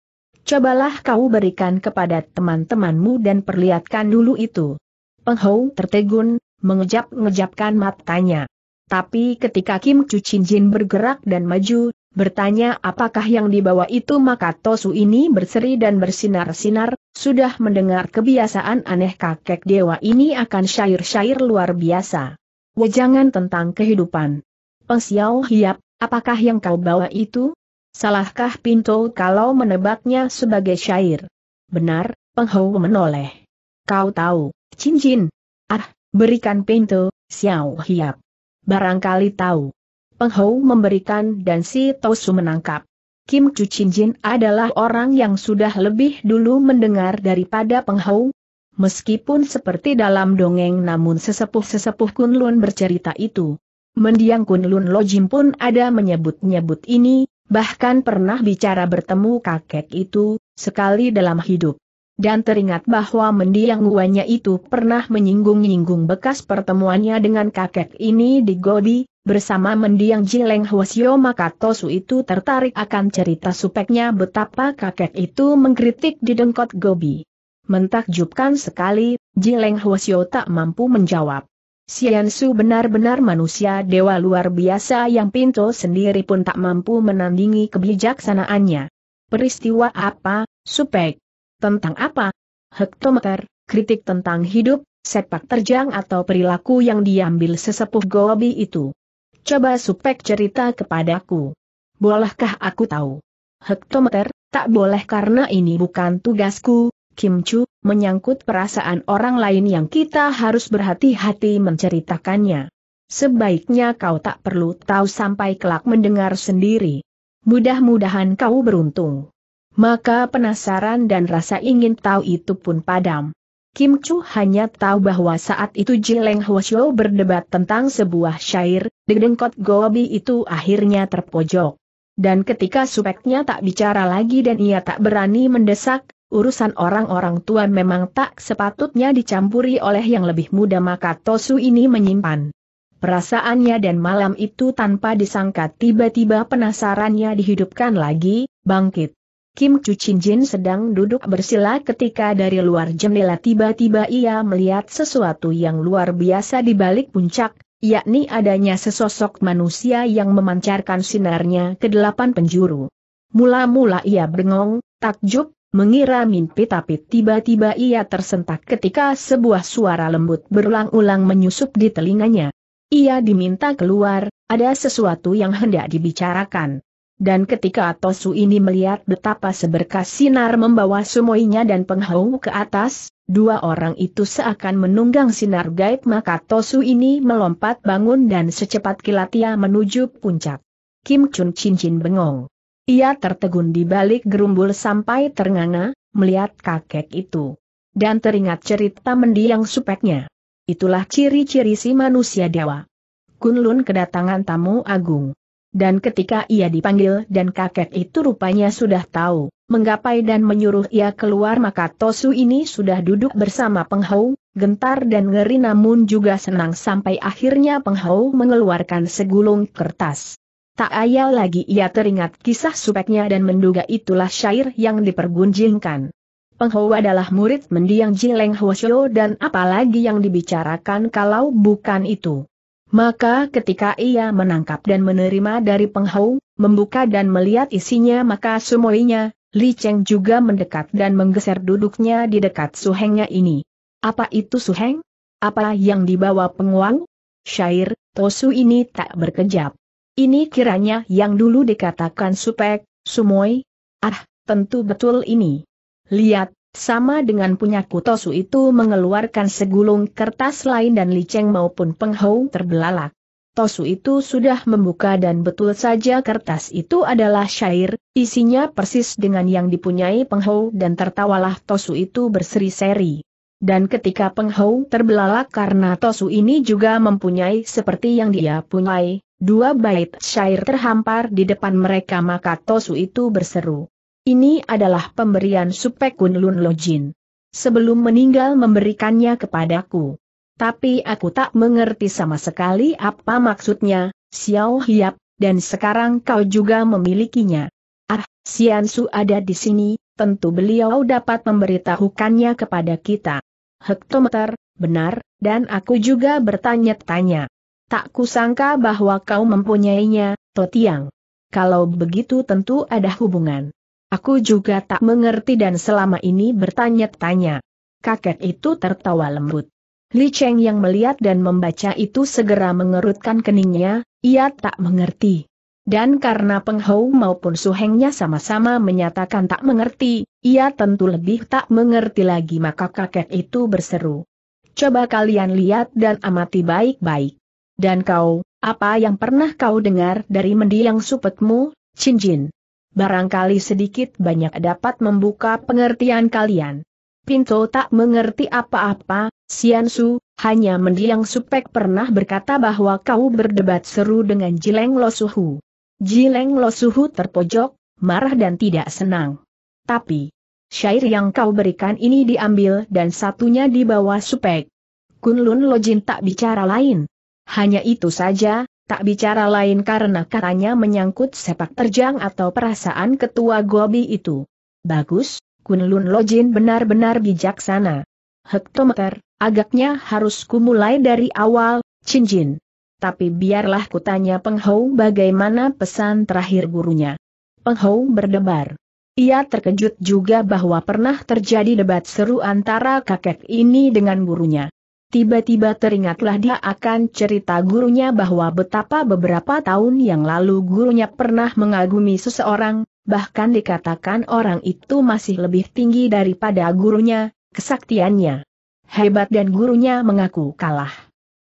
Cobalah kau berikan kepada teman-temanmu dan perlihatkan dulu itu. Peng Hou tertegun, mengejap-ngejapkan matanya. Tapi ketika Kim Chu Chin Jin bergerak dan maju, bertanya apakah yang dibawa itu maka Tosu ini berseri dan bersinar-sinar, sudah mendengar kebiasaan aneh kakek dewa ini akan syair-syair luar biasa. Wejangan tentang kehidupan. Peng Xiao Hiap, apakah yang kau bawa itu? Salahkah Pinto kalau menebaknya sebagai syair? Benar, Peng Hou menoleh. Kau tahu, Cincin. Ah, berikan pintu, Xiao Hiap. Barangkali tahu. Peng Hou memberikan dan si Tosu menangkap. Kim Chu Cincin adalah orang yang sudah lebih dulu mendengar daripada Peng Hou. Meskipun seperti dalam dongeng namun sesepuh-sesepuh Kunlun bercerita itu. Mendiang Kunlun Lojim pun ada menyebut-nyebut ini, bahkan pernah bicara bertemu kakek itu, sekali dalam hidup dan teringat bahwa mendiang guanya itu pernah menyinggung-nyinggung bekas pertemuannya dengan kakek ini di Gobi, bersama mendiang Jileng Hwasyo maka Tosu itu tertarik akan cerita supeknya betapa kakek itu mengkritik di dengkot Gobi. Mentakjubkan sekali, Jileng Hwasyo tak mampu menjawab. Siansu benar-benar manusia dewa luar biasa yang pintu sendiri pun tak mampu menandingi kebijaksanaannya. Peristiwa apa, Supek? Tentang apa? Hektometer, kritik tentang hidup, sepak terjang atau perilaku yang diambil sesepuh Gobi itu. Coba Supek cerita kepadaku. Bolehkah aku tahu? Hektometer, tak boleh karena ini bukan tugasku, Kim Chu, menyangkut perasaan orang lain yang kita harus berhati-hati menceritakannya. Sebaiknya kau tak perlu tahu sampai kelak mendengar sendiri. Mudah-mudahan kau beruntung maka penasaran dan rasa ingin tahu itu pun padam. Kim Chu hanya tahu bahwa saat itu Jileng Huosho berdebat tentang sebuah syair, Dedengkot Gobi itu akhirnya terpojok. Dan ketika supeknya tak bicara lagi dan ia tak berani mendesak, urusan orang-orang tua memang tak sepatutnya dicampuri oleh yang lebih muda maka Tosu ini menyimpan. Perasaannya dan malam itu tanpa disangka tiba-tiba penasarannya dihidupkan lagi, bangkit. Kim Chu Chin Jin sedang duduk bersila ketika dari luar jendela tiba-tiba ia melihat sesuatu yang luar biasa di balik puncak, yakni adanya sesosok manusia yang memancarkan sinarnya ke delapan penjuru. Mula-mula ia bengong, takjub, mengira mimpi tapi tiba-tiba ia tersentak ketika sebuah suara lembut berulang-ulang menyusup di telinganya. Ia diminta keluar, ada sesuatu yang hendak dibicarakan. Dan ketika Tosu ini melihat betapa seberkas sinar membawa sumoinya dan penghau ke atas, dua orang itu seakan menunggang sinar gaib maka Tosu ini melompat bangun dan secepat kilat ia menuju puncak. Kim Chun cincin bengong. Ia tertegun di balik gerumbul sampai ternganga, melihat kakek itu. Dan teringat cerita mendiang supeknya. Itulah ciri-ciri si manusia dewa. Kunlun kedatangan tamu agung. Dan ketika ia dipanggil dan kakek itu rupanya sudah tahu, menggapai dan menyuruh ia keluar maka Tosu ini sudah duduk bersama Penghau, gentar dan ngeri namun juga senang sampai akhirnya Penghau mengeluarkan segulung kertas. Tak ayal lagi ia teringat kisah supeknya dan menduga itulah syair yang dipergunjingkan. Penghau adalah murid mendiang Jileng Hwasyo dan apalagi yang dibicarakan kalau bukan itu. Maka ketika ia menangkap dan menerima dari penghau, membuka dan melihat isinya maka semuanya, Li Cheng juga mendekat dan menggeser duduknya di dekat suhengnya ini. Apa itu suheng? Apa yang dibawa penguang? Syair, Tosu ini tak berkejap. Ini kiranya yang dulu dikatakan supek, sumoy. Ah, tentu betul ini. Lihat, sama dengan punya Kutosu itu mengeluarkan segulung kertas lain dan liceng maupun Penghau terbelalak. Tosu itu sudah membuka dan betul saja kertas itu adalah syair, isinya persis dengan yang dipunyai Penghau dan tertawalah Tosu itu berseri-seri. Dan ketika Penghau terbelalak karena Tosu ini juga mempunyai seperti yang dia punyai, dua bait syair terhampar di depan mereka maka Tosu itu berseru. Ini adalah pemberian Supek Kunlun Lojin. Sebelum meninggal memberikannya kepadaku. Tapi aku tak mengerti sama sekali apa maksudnya, Xiao Hiap, dan sekarang kau juga memilikinya. Ah, Xian Su ada di sini, tentu beliau dapat memberitahukannya kepada kita. Hektometer, benar, dan aku juga bertanya-tanya. Tak kusangka bahwa kau mempunyainya, Totiang. Kalau begitu tentu ada hubungan. Aku juga tak mengerti dan selama ini bertanya-tanya. Kakek itu tertawa lembut. Li Cheng yang melihat dan membaca itu segera mengerutkan keningnya, ia tak mengerti. Dan karena Peng Hou maupun Hengnya sama-sama menyatakan tak mengerti, ia tentu lebih tak mengerti lagi maka kakek itu berseru. Coba kalian lihat dan amati baik-baik. Dan kau, apa yang pernah kau dengar dari mendiang supetmu, Chin Jin? barangkali sedikit banyak dapat membuka pengertian kalian. Pinto tak mengerti apa-apa, Siansu, hanya mendiang Supek pernah berkata bahwa kau berdebat seru dengan Jileng Losuhu. Jileng Losuhu terpojok, marah dan tidak senang. Tapi, syair yang kau berikan ini diambil dan satunya dibawa Supek. Kunlun Lojin tak bicara lain. Hanya itu saja, tak bicara lain karena katanya menyangkut sepak terjang atau perasaan ketua Gobi itu. Bagus, Kunlun Lojin benar-benar bijaksana. Hektometer, agaknya harus kumulai dari awal, cincin. Tapi biarlah kutanya Penghou bagaimana pesan terakhir gurunya. Penghou berdebar. Ia terkejut juga bahwa pernah terjadi debat seru antara kakek ini dengan gurunya. Tiba-tiba teringatlah dia akan cerita gurunya bahwa betapa beberapa tahun yang lalu gurunya pernah mengagumi seseorang, bahkan dikatakan orang itu masih lebih tinggi daripada gurunya, kesaktiannya. Hebat dan gurunya mengaku kalah.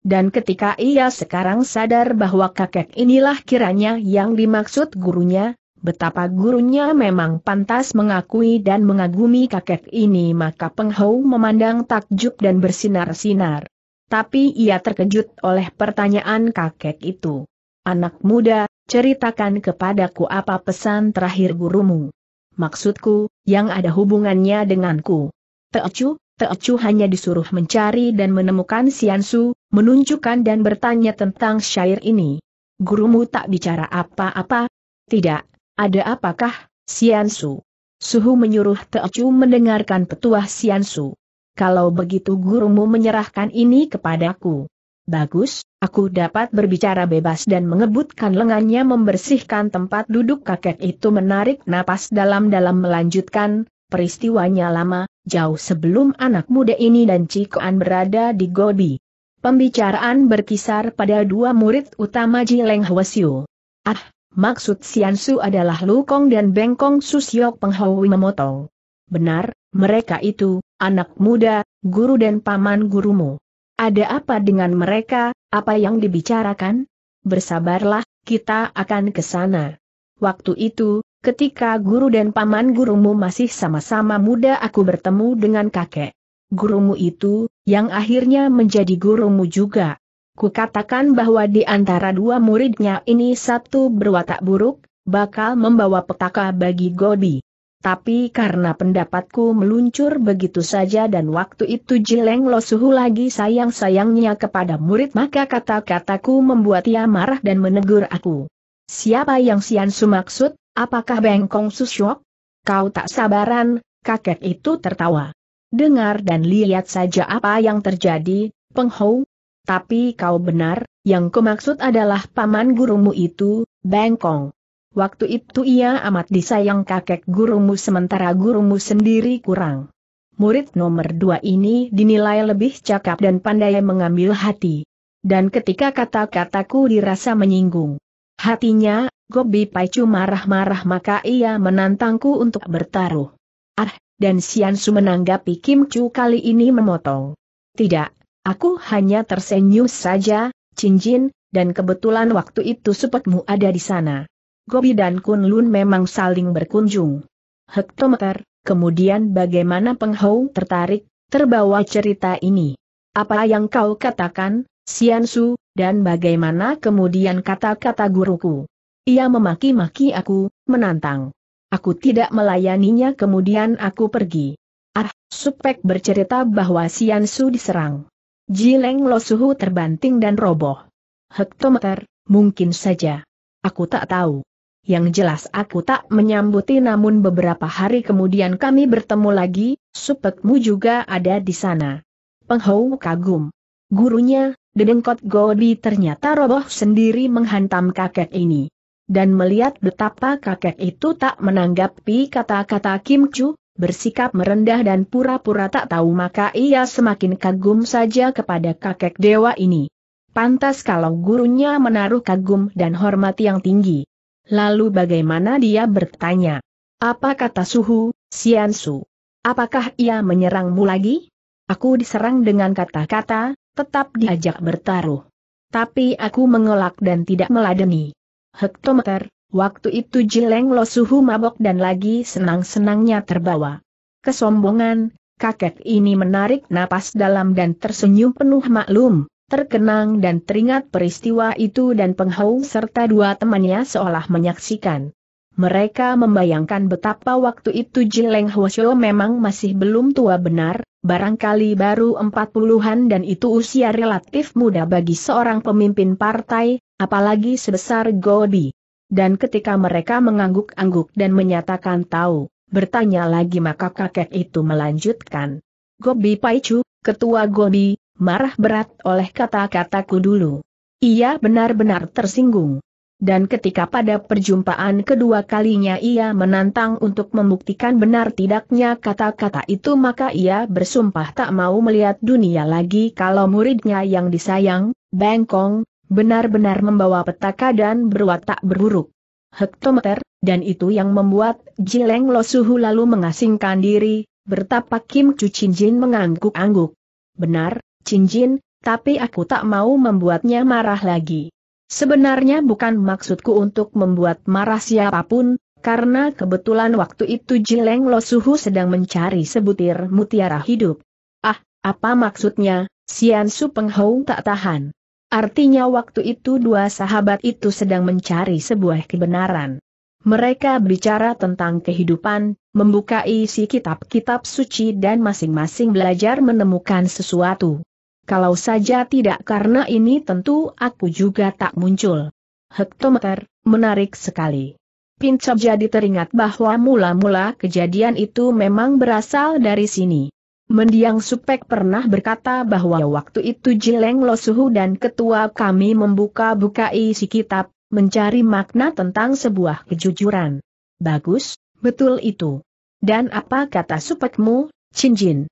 Dan ketika ia sekarang sadar bahwa kakek inilah kiranya yang dimaksud gurunya, betapa gurunya memang pantas mengakui dan mengagumi kakek ini maka Penghou memandang takjub dan bersinar-sinar. Tapi ia terkejut oleh pertanyaan kakek itu. Anak muda, ceritakan kepadaku apa pesan terakhir gurumu. Maksudku, yang ada hubungannya denganku. Teocu, Teocu hanya disuruh mencari dan menemukan Siansu, menunjukkan dan bertanya tentang syair ini. Gurumu tak bicara apa-apa? Tidak, ada apakah, Siansu? Suhu menyuruh Teocu mendengarkan petuah Siansu. Kalau begitu gurumu menyerahkan ini kepadaku. Bagus, aku dapat berbicara bebas dan mengebutkan lengannya membersihkan tempat duduk kakek itu menarik napas dalam-dalam melanjutkan, peristiwanya lama, jauh sebelum anak muda ini dan Cikoan berada di Gobi. Pembicaraan berkisar pada dua murid utama Jileng Hwasyu. Ah, Maksud Siansu adalah Lukong dan Bengkong Susyok Penghawi memotong. Benar, mereka itu, anak muda, guru dan paman gurumu. Ada apa dengan mereka, apa yang dibicarakan? Bersabarlah, kita akan ke sana. Waktu itu, ketika guru dan paman gurumu masih sama-sama muda aku bertemu dengan kakek. Gurumu itu, yang akhirnya menjadi gurumu juga. Kukatakan bahwa di antara dua muridnya ini satu berwatak buruk, bakal membawa petaka bagi Gobi. Tapi karena pendapatku meluncur begitu saja dan waktu itu Jeleng suhu lagi sayang-sayangnya kepada murid maka kata-kataku membuat ia marah dan menegur aku. Siapa yang Sian Su maksud, apakah Bengkong Susyok? Kau tak sabaran, kakek itu tertawa. Dengar dan lihat saja apa yang terjadi, Penghou, tapi kau benar, yang kumaksud adalah paman gurumu itu, Bengkong. Waktu itu ia amat disayang kakek gurumu sementara gurumu sendiri kurang. Murid nomor dua ini dinilai lebih cakap dan pandai mengambil hati. Dan ketika kata-kataku dirasa menyinggung hatinya, Gobi Paicu marah-marah maka ia menantangku untuk bertaruh. Ah, dan Sian Su menanggapi Kim Chu kali ini memotong. Tidak, Aku hanya tersenyum saja, cincin, dan kebetulan waktu itu supetmu ada di sana. Gobi dan Kunlun memang saling berkunjung. Hektometer, kemudian bagaimana Penghau tertarik, terbawa cerita ini? Apa yang kau katakan, Su, dan bagaimana kemudian kata-kata guruku? Ia memaki-maki aku, menantang. Aku tidak melayaninya kemudian aku pergi. Ah, Supek bercerita bahwa Su diserang. Jileng Lo Suhu terbanting dan roboh. Hektometer, mungkin saja. Aku tak tahu. Yang jelas aku tak menyambuti namun beberapa hari kemudian kami bertemu lagi, supekmu juga ada di sana. Penghou kagum. Gurunya, Dedengkot Godi ternyata roboh sendiri menghantam kakek ini. Dan melihat betapa kakek itu tak menanggapi kata-kata Kim Chu, bersikap merendah dan pura-pura tak tahu maka ia semakin kagum saja kepada kakek dewa ini. Pantas kalau gurunya menaruh kagum dan hormat yang tinggi. Lalu bagaimana dia bertanya? Apa kata Suhu, Siansu? Apakah ia menyerangmu lagi? Aku diserang dengan kata-kata, tetap diajak bertaruh. Tapi aku mengelak dan tidak meladeni. Hektometer, Waktu itu Jileng lo suhu mabok dan lagi senang-senangnya terbawa. Kesombongan, kakek ini menarik napas dalam dan tersenyum penuh maklum, terkenang dan teringat peristiwa itu dan penghau serta dua temannya seolah menyaksikan. Mereka membayangkan betapa waktu itu Jileng Hwasyo memang masih belum tua benar, barangkali baru empat puluhan dan itu usia relatif muda bagi seorang pemimpin partai, apalagi sebesar Gobi. Dan ketika mereka mengangguk-angguk dan menyatakan tahu, bertanya lagi maka kakek itu melanjutkan. Gobi Paicu, ketua Gobi, marah berat oleh kata-kataku dulu. Ia benar-benar tersinggung. Dan ketika pada perjumpaan kedua kalinya ia menantang untuk membuktikan benar tidaknya kata-kata itu maka ia bersumpah tak mau melihat dunia lagi kalau muridnya yang disayang, Bengkong, Benar-benar membawa petaka dan berwatak berburuk. Hektometer, dan itu yang membuat Jileng Losuhu lalu mengasingkan diri, bertapa Kim Chu Chin Jin mengangguk-angguk. Benar, Chin Jin, tapi aku tak mau membuatnya marah lagi. Sebenarnya bukan maksudku untuk membuat marah siapapun, karena kebetulan waktu itu Jileng Losuhu sedang mencari sebutir mutiara hidup. Ah, apa maksudnya, Sian Su Peng tak tahan. Artinya waktu itu dua sahabat itu sedang mencari sebuah kebenaran. Mereka bicara tentang kehidupan, membuka isi kitab-kitab suci dan masing-masing belajar menemukan sesuatu. Kalau saja tidak karena ini tentu aku juga tak muncul. Hektometer, menarik sekali. Pincap jadi teringat bahwa mula-mula kejadian itu memang berasal dari sini. Mendiang Supek pernah berkata bahwa waktu itu Jileng Losuhu dan ketua kami membuka buka isi kitab, mencari makna tentang sebuah kejujuran. Bagus, betul itu. Dan apa kata Supekmu, Cinjin?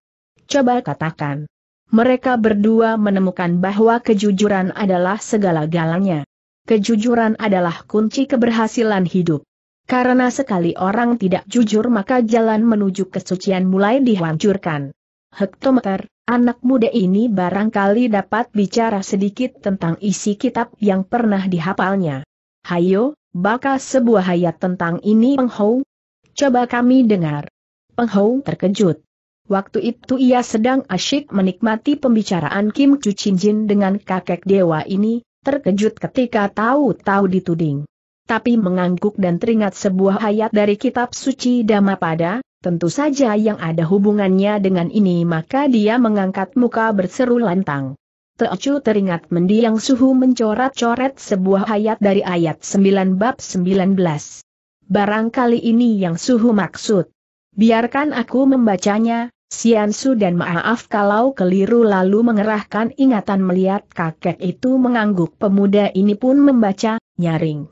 Coba katakan. Mereka berdua menemukan bahwa kejujuran adalah segala-galanya. Kejujuran adalah kunci keberhasilan hidup. Karena sekali orang tidak jujur maka jalan menuju kesucian mulai dihancurkan. Hektometer, anak muda ini barangkali dapat bicara sedikit tentang isi kitab yang pernah dihafalnya. Hayo, bakal sebuah hayat tentang ini Penghou? Coba kami dengar. Penghou terkejut. Waktu itu ia sedang asyik menikmati pembicaraan Kim Chu Jin dengan kakek dewa ini, terkejut ketika tahu-tahu dituding. Tapi mengangguk dan teringat sebuah ayat dari kitab suci Dhammapada, Tentu saja yang ada hubungannya dengan ini maka dia mengangkat muka berseru lantang. Teocu teringat mendiang suhu mencoret-coret sebuah ayat dari ayat 9 bab 19. Barangkali ini yang suhu maksud. Biarkan aku membacanya, Siansu dan maaf kalau keliru lalu mengerahkan ingatan melihat kakek itu mengangguk pemuda ini pun membaca, nyaring.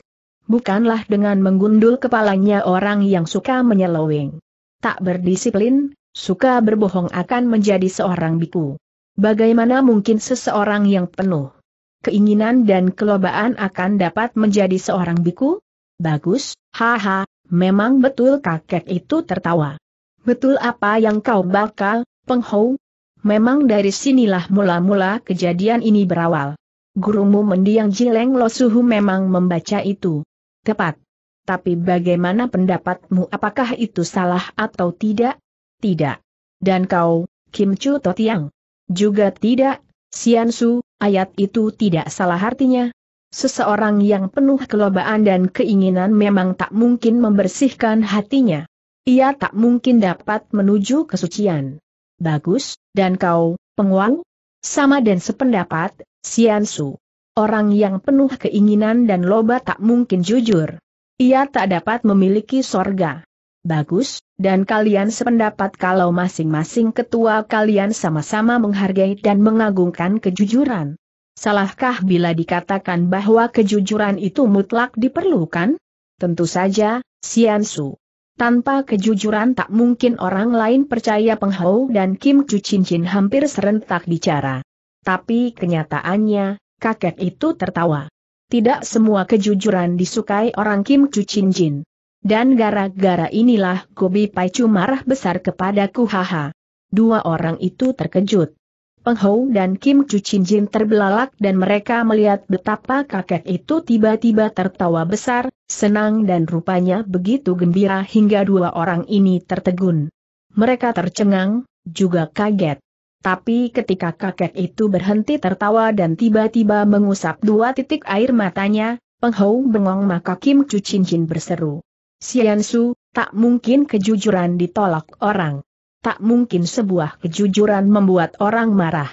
Bukanlah dengan menggundul kepalanya orang yang suka menyeloweng tak berdisiplin, suka berbohong akan menjadi seorang biku. Bagaimana mungkin seseorang yang penuh keinginan dan kelobaan akan dapat menjadi seorang biku? Bagus, haha, memang betul kakek itu tertawa. Betul apa yang kau bakal, penghou? Memang dari sinilah mula-mula kejadian ini berawal. Gurumu mendiang Jileng Losuhu memang membaca itu. Tepat. Tapi bagaimana pendapatmu apakah itu salah atau tidak? Tidak. Dan kau, Kim Chu Totiang? Juga tidak, Sian Su, ayat itu tidak salah artinya. Seseorang yang penuh kelobaan dan keinginan memang tak mungkin membersihkan hatinya. Ia tak mungkin dapat menuju kesucian. Bagus, dan kau, penguang? Sama dan sependapat, Sian Su. Orang yang penuh keinginan dan loba tak mungkin jujur. Ia tak dapat memiliki sorga. Bagus, dan kalian sependapat kalau masing-masing ketua kalian sama-sama menghargai dan mengagungkan kejujuran. Salahkah bila dikatakan bahwa kejujuran itu mutlak diperlukan? Tentu saja, Su. Tanpa kejujuran tak mungkin orang lain percaya Peng Hou dan Kim Chu Chin Chin hampir serentak bicara. Tapi kenyataannya, kakek itu tertawa tidak semua kejujuran disukai orang Kim Chu Chin Jin. Dan gara-gara inilah Gobi Chu marah besar kepadaku haha. Dua orang itu terkejut. Peng Hou dan Kim Chu Chin Jin terbelalak dan mereka melihat betapa kakek itu tiba-tiba tertawa besar, senang dan rupanya begitu gembira hingga dua orang ini tertegun. Mereka tercengang, juga kaget. Tapi ketika kakek itu berhenti tertawa dan tiba-tiba mengusap dua titik air matanya, penghau bengong maka Kim Chu Chin Chin berseru. Su, tak mungkin kejujuran ditolak orang. Tak mungkin sebuah kejujuran membuat orang marah.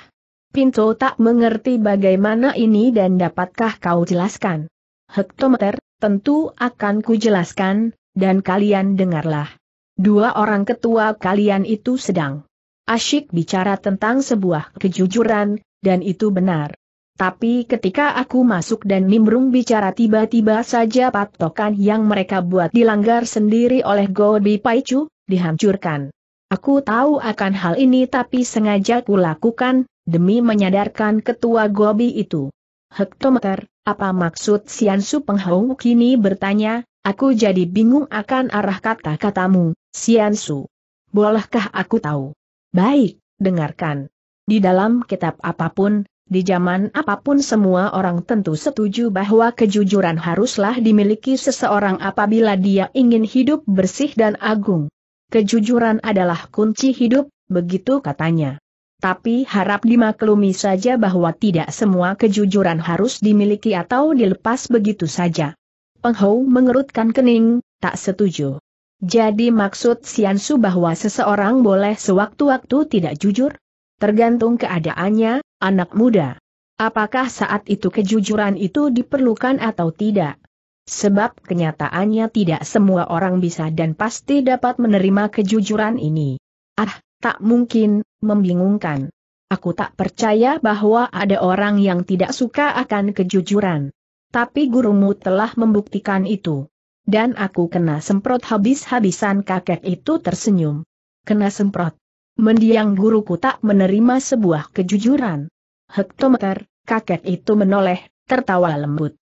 Pinto tak mengerti bagaimana ini dan dapatkah kau jelaskan. Hektometer, tentu akan kujelaskan, dan kalian dengarlah. Dua orang ketua kalian itu sedang Asyik bicara tentang sebuah kejujuran, dan itu benar. Tapi ketika aku masuk dan Nimrung bicara tiba-tiba saja patokan yang mereka buat dilanggar sendiri oleh Gobi Paicu, dihancurkan. Aku tahu akan hal ini tapi sengaja kulakukan, demi menyadarkan ketua Gobi itu. Hektometer, apa maksud Siansu Penghau kini bertanya, aku jadi bingung akan arah kata-katamu, Siansu. Bolehkah aku tahu? Baik, dengarkan. Di dalam kitab apapun, di zaman apapun semua orang tentu setuju bahwa kejujuran haruslah dimiliki seseorang apabila dia ingin hidup bersih dan agung. Kejujuran adalah kunci hidup, begitu katanya. Tapi harap dimaklumi saja bahwa tidak semua kejujuran harus dimiliki atau dilepas begitu saja. Penghou mengerutkan kening, tak setuju. Jadi maksud Siansu bahwa seseorang boleh sewaktu-waktu tidak jujur? Tergantung keadaannya, anak muda. Apakah saat itu kejujuran itu diperlukan atau tidak? Sebab kenyataannya tidak semua orang bisa dan pasti dapat menerima kejujuran ini. Ah, tak mungkin, membingungkan. Aku tak percaya bahwa ada orang yang tidak suka akan kejujuran. Tapi gurumu telah membuktikan itu. Dan aku kena semprot habis-habisan kakek itu tersenyum. Kena semprot. Mendiang guruku tak menerima sebuah kejujuran. Hektometer, kakek itu menoleh, tertawa lembut.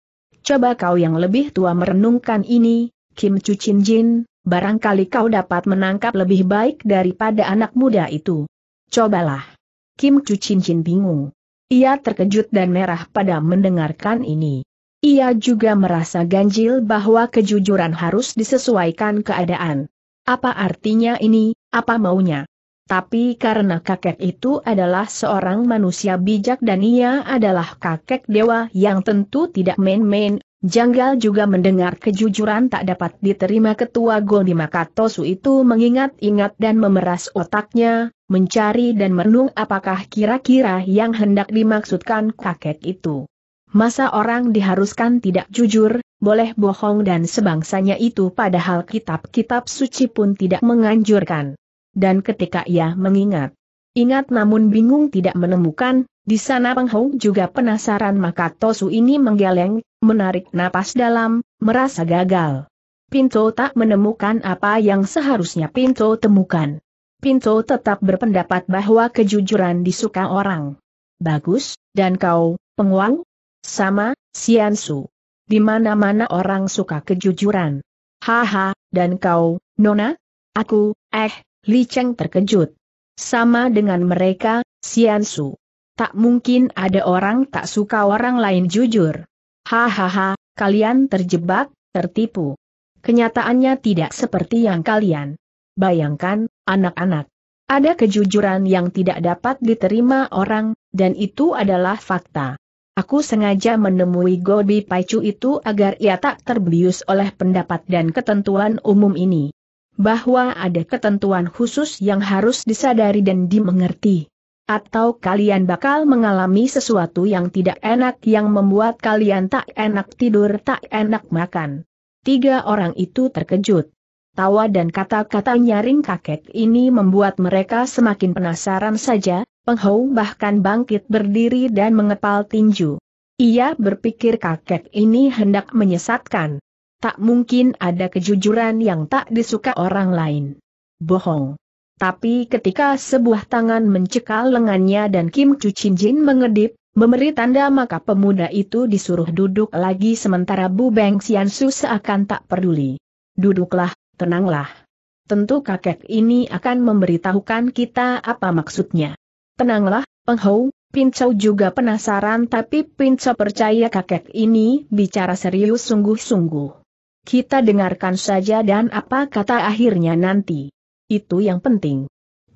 Coba kau yang lebih tua merenungkan ini, Kim Chu Chin Jin, barangkali kau dapat menangkap lebih baik daripada anak muda itu. Cobalah. Kim Chu Chin Jin bingung. Ia terkejut dan merah pada mendengarkan ini. Ia juga merasa ganjil bahwa kejujuran harus disesuaikan keadaan. Apa artinya ini, apa maunya? Tapi karena kakek itu adalah seorang manusia bijak dan ia adalah kakek dewa yang tentu tidak main-main, janggal juga mendengar kejujuran tak dapat diterima ketua Goldimakatosu itu mengingat-ingat dan memeras otaknya, mencari dan merenung apakah kira-kira yang hendak dimaksudkan kakek itu. Masa orang diharuskan tidak jujur, boleh bohong dan sebangsanya itu padahal kitab-kitab suci pun tidak menganjurkan. Dan ketika ia mengingat, ingat namun bingung tidak menemukan, di sana Penghong juga penasaran maka Tosu ini menggeleng, menarik napas dalam, merasa gagal. Pinto tak menemukan apa yang seharusnya Pinto temukan. Pinto tetap berpendapat bahwa kejujuran disuka orang. Bagus, dan kau, penguang, sama, Siansu. Di mana-mana orang suka kejujuran. Haha, dan kau, Nona? Aku, eh, Li Cheng terkejut. Sama dengan mereka, Siansu. Tak mungkin ada orang tak suka orang lain jujur. Hahaha, kalian terjebak, tertipu. Kenyataannya tidak seperti yang kalian bayangkan, anak-anak. Ada kejujuran yang tidak dapat diterima orang, dan itu adalah fakta. Aku sengaja menemui Gobi Paicu itu agar ia tak terbius oleh pendapat dan ketentuan umum ini. Bahwa ada ketentuan khusus yang harus disadari dan dimengerti. Atau kalian bakal mengalami sesuatu yang tidak enak yang membuat kalian tak enak tidur tak enak makan. Tiga orang itu terkejut. Tawa dan kata-kata nyaring kakek ini membuat mereka semakin penasaran saja, Penghou bahkan bangkit berdiri dan mengepal tinju. Ia berpikir kakek ini hendak menyesatkan. Tak mungkin ada kejujuran yang tak disuka orang lain. Bohong. Tapi ketika sebuah tangan mencekal lengannya dan Kim Chu Chin Jin mengedip, memberi tanda maka pemuda itu disuruh duduk lagi sementara Bu Beng Xian Su seakan tak peduli. Duduklah, tenanglah. Tentu kakek ini akan memberitahukan kita apa maksudnya. Tenanglah, penghou, Hou, juga penasaran tapi Pincau percaya kakek ini bicara serius sungguh-sungguh. Kita dengarkan saja dan apa kata akhirnya nanti. Itu yang penting.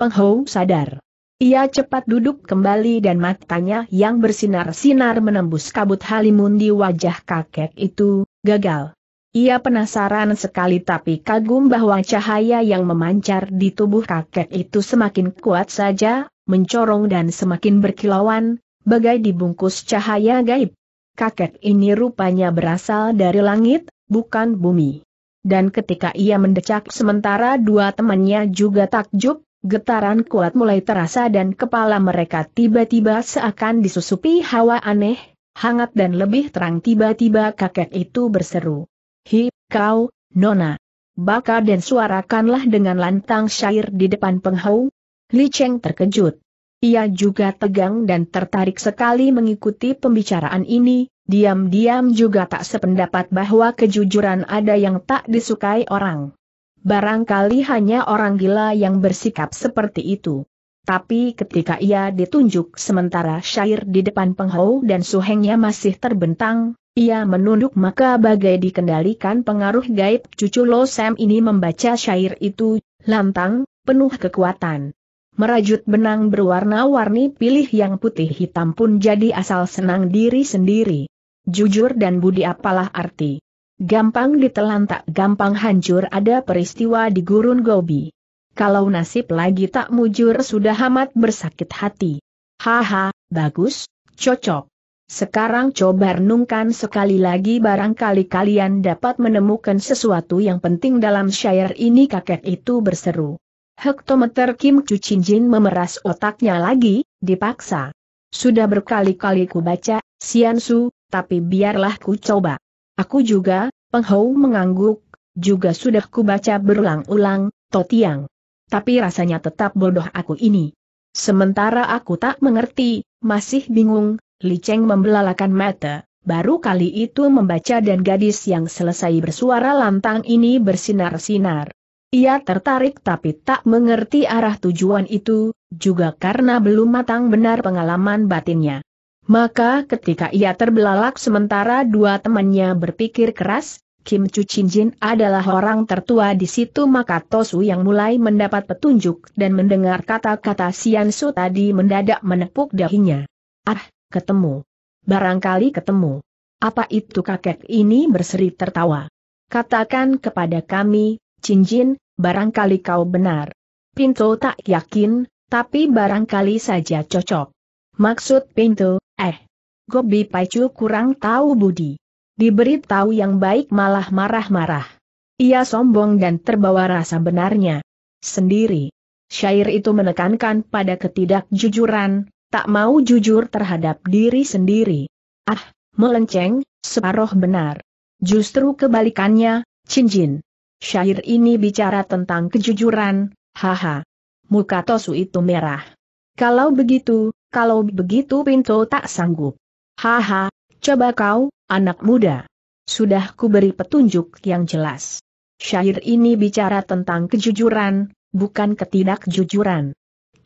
Penghou sadar. Ia cepat duduk kembali dan matanya yang bersinar-sinar menembus kabut halimun di wajah kakek itu, gagal. Ia penasaran sekali tapi kagum bahwa cahaya yang memancar di tubuh kakek itu semakin kuat saja, mencorong dan semakin berkilauan, bagai dibungkus cahaya gaib. Kakek ini rupanya berasal dari langit, bukan bumi. Dan ketika ia mendecak sementara dua temannya juga takjub, getaran kuat mulai terasa dan kepala mereka tiba-tiba seakan disusupi hawa aneh, hangat dan lebih terang tiba-tiba kakek itu berseru. Hi, kau, Nona. Baka dan suarakanlah dengan lantang syair di depan penghau, Li Cheng terkejut. Ia juga tegang dan tertarik sekali mengikuti pembicaraan ini, diam-diam juga tak sependapat bahwa kejujuran ada yang tak disukai orang. Barangkali hanya orang gila yang bersikap seperti itu. Tapi ketika ia ditunjuk sementara syair di depan penghau dan suhengnya masih terbentang, ia menunduk maka bagai dikendalikan pengaruh gaib cucu Lo Sam ini membaca syair itu, lantang, penuh kekuatan merajut benang berwarna-warni pilih yang putih hitam pun jadi asal senang diri sendiri. Jujur dan budi apalah arti. Gampang ditelan tak gampang hancur ada peristiwa di gurun Gobi. Kalau nasib lagi tak mujur sudah amat bersakit hati. Haha, bagus, cocok. Sekarang coba renungkan sekali lagi barangkali kalian dapat menemukan sesuatu yang penting dalam syair ini kakek itu berseru. Hektometer Kim Chu Jin memeras otaknya lagi, dipaksa. Sudah berkali-kali ku baca, Sian Su, tapi biarlah ku coba. Aku juga, Peng Hou mengangguk, juga sudah ku baca berulang-ulang, Totiang. Tapi rasanya tetap bodoh aku ini. Sementara aku tak mengerti, masih bingung, Li Cheng membelalakan mata, baru kali itu membaca dan gadis yang selesai bersuara lantang ini bersinar-sinar. Ia tertarik tapi tak mengerti arah tujuan itu, juga karena belum matang benar pengalaman batinnya. Maka ketika ia terbelalak sementara dua temannya berpikir keras, Kim Chu Chin Jin adalah orang tertua di situ maka Tosu yang mulai mendapat petunjuk dan mendengar kata-kata Sian Su tadi mendadak menepuk dahinya. Ah, ketemu. Barangkali ketemu. Apa itu kakek ini berseri tertawa. Katakan kepada kami, Cincin, barangkali kau benar. Pinto tak yakin, tapi barangkali saja cocok. Maksud Pinto, eh. Gobi Paicu kurang tahu budi. Diberitahu yang baik malah marah-marah. Ia sombong dan terbawa rasa benarnya. Sendiri. Syair itu menekankan pada ketidakjujuran, tak mau jujur terhadap diri sendiri. Ah, melenceng, separoh benar. Justru kebalikannya, cincin. Syair ini bicara tentang kejujuran, haha. Muka Tosu itu merah. Kalau begitu, kalau begitu Pinto tak sanggup. Haha, coba kau, anak muda. Sudah kuberi petunjuk yang jelas. Syair ini bicara tentang kejujuran, bukan ketidakjujuran.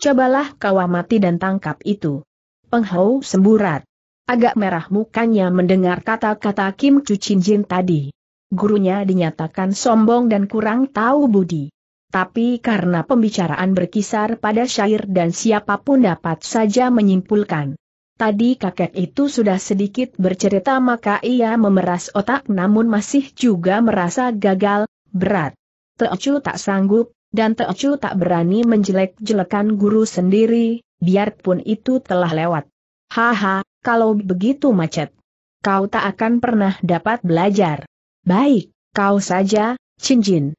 Cobalah kau amati dan tangkap itu. Penghau semburat. Agak merah mukanya mendengar kata-kata Kim Cucinjin Jin tadi gurunya dinyatakan sombong dan kurang tahu budi. Tapi karena pembicaraan berkisar pada syair dan siapapun dapat saja menyimpulkan. Tadi kakek itu sudah sedikit bercerita maka ia memeras otak namun masih juga merasa gagal, berat. Teocu tak sanggup, dan Teocu tak berani menjelek-jelekan guru sendiri, biarpun itu telah lewat. Haha, kalau begitu macet. Kau tak akan pernah dapat belajar. Baik, kau saja, cincin.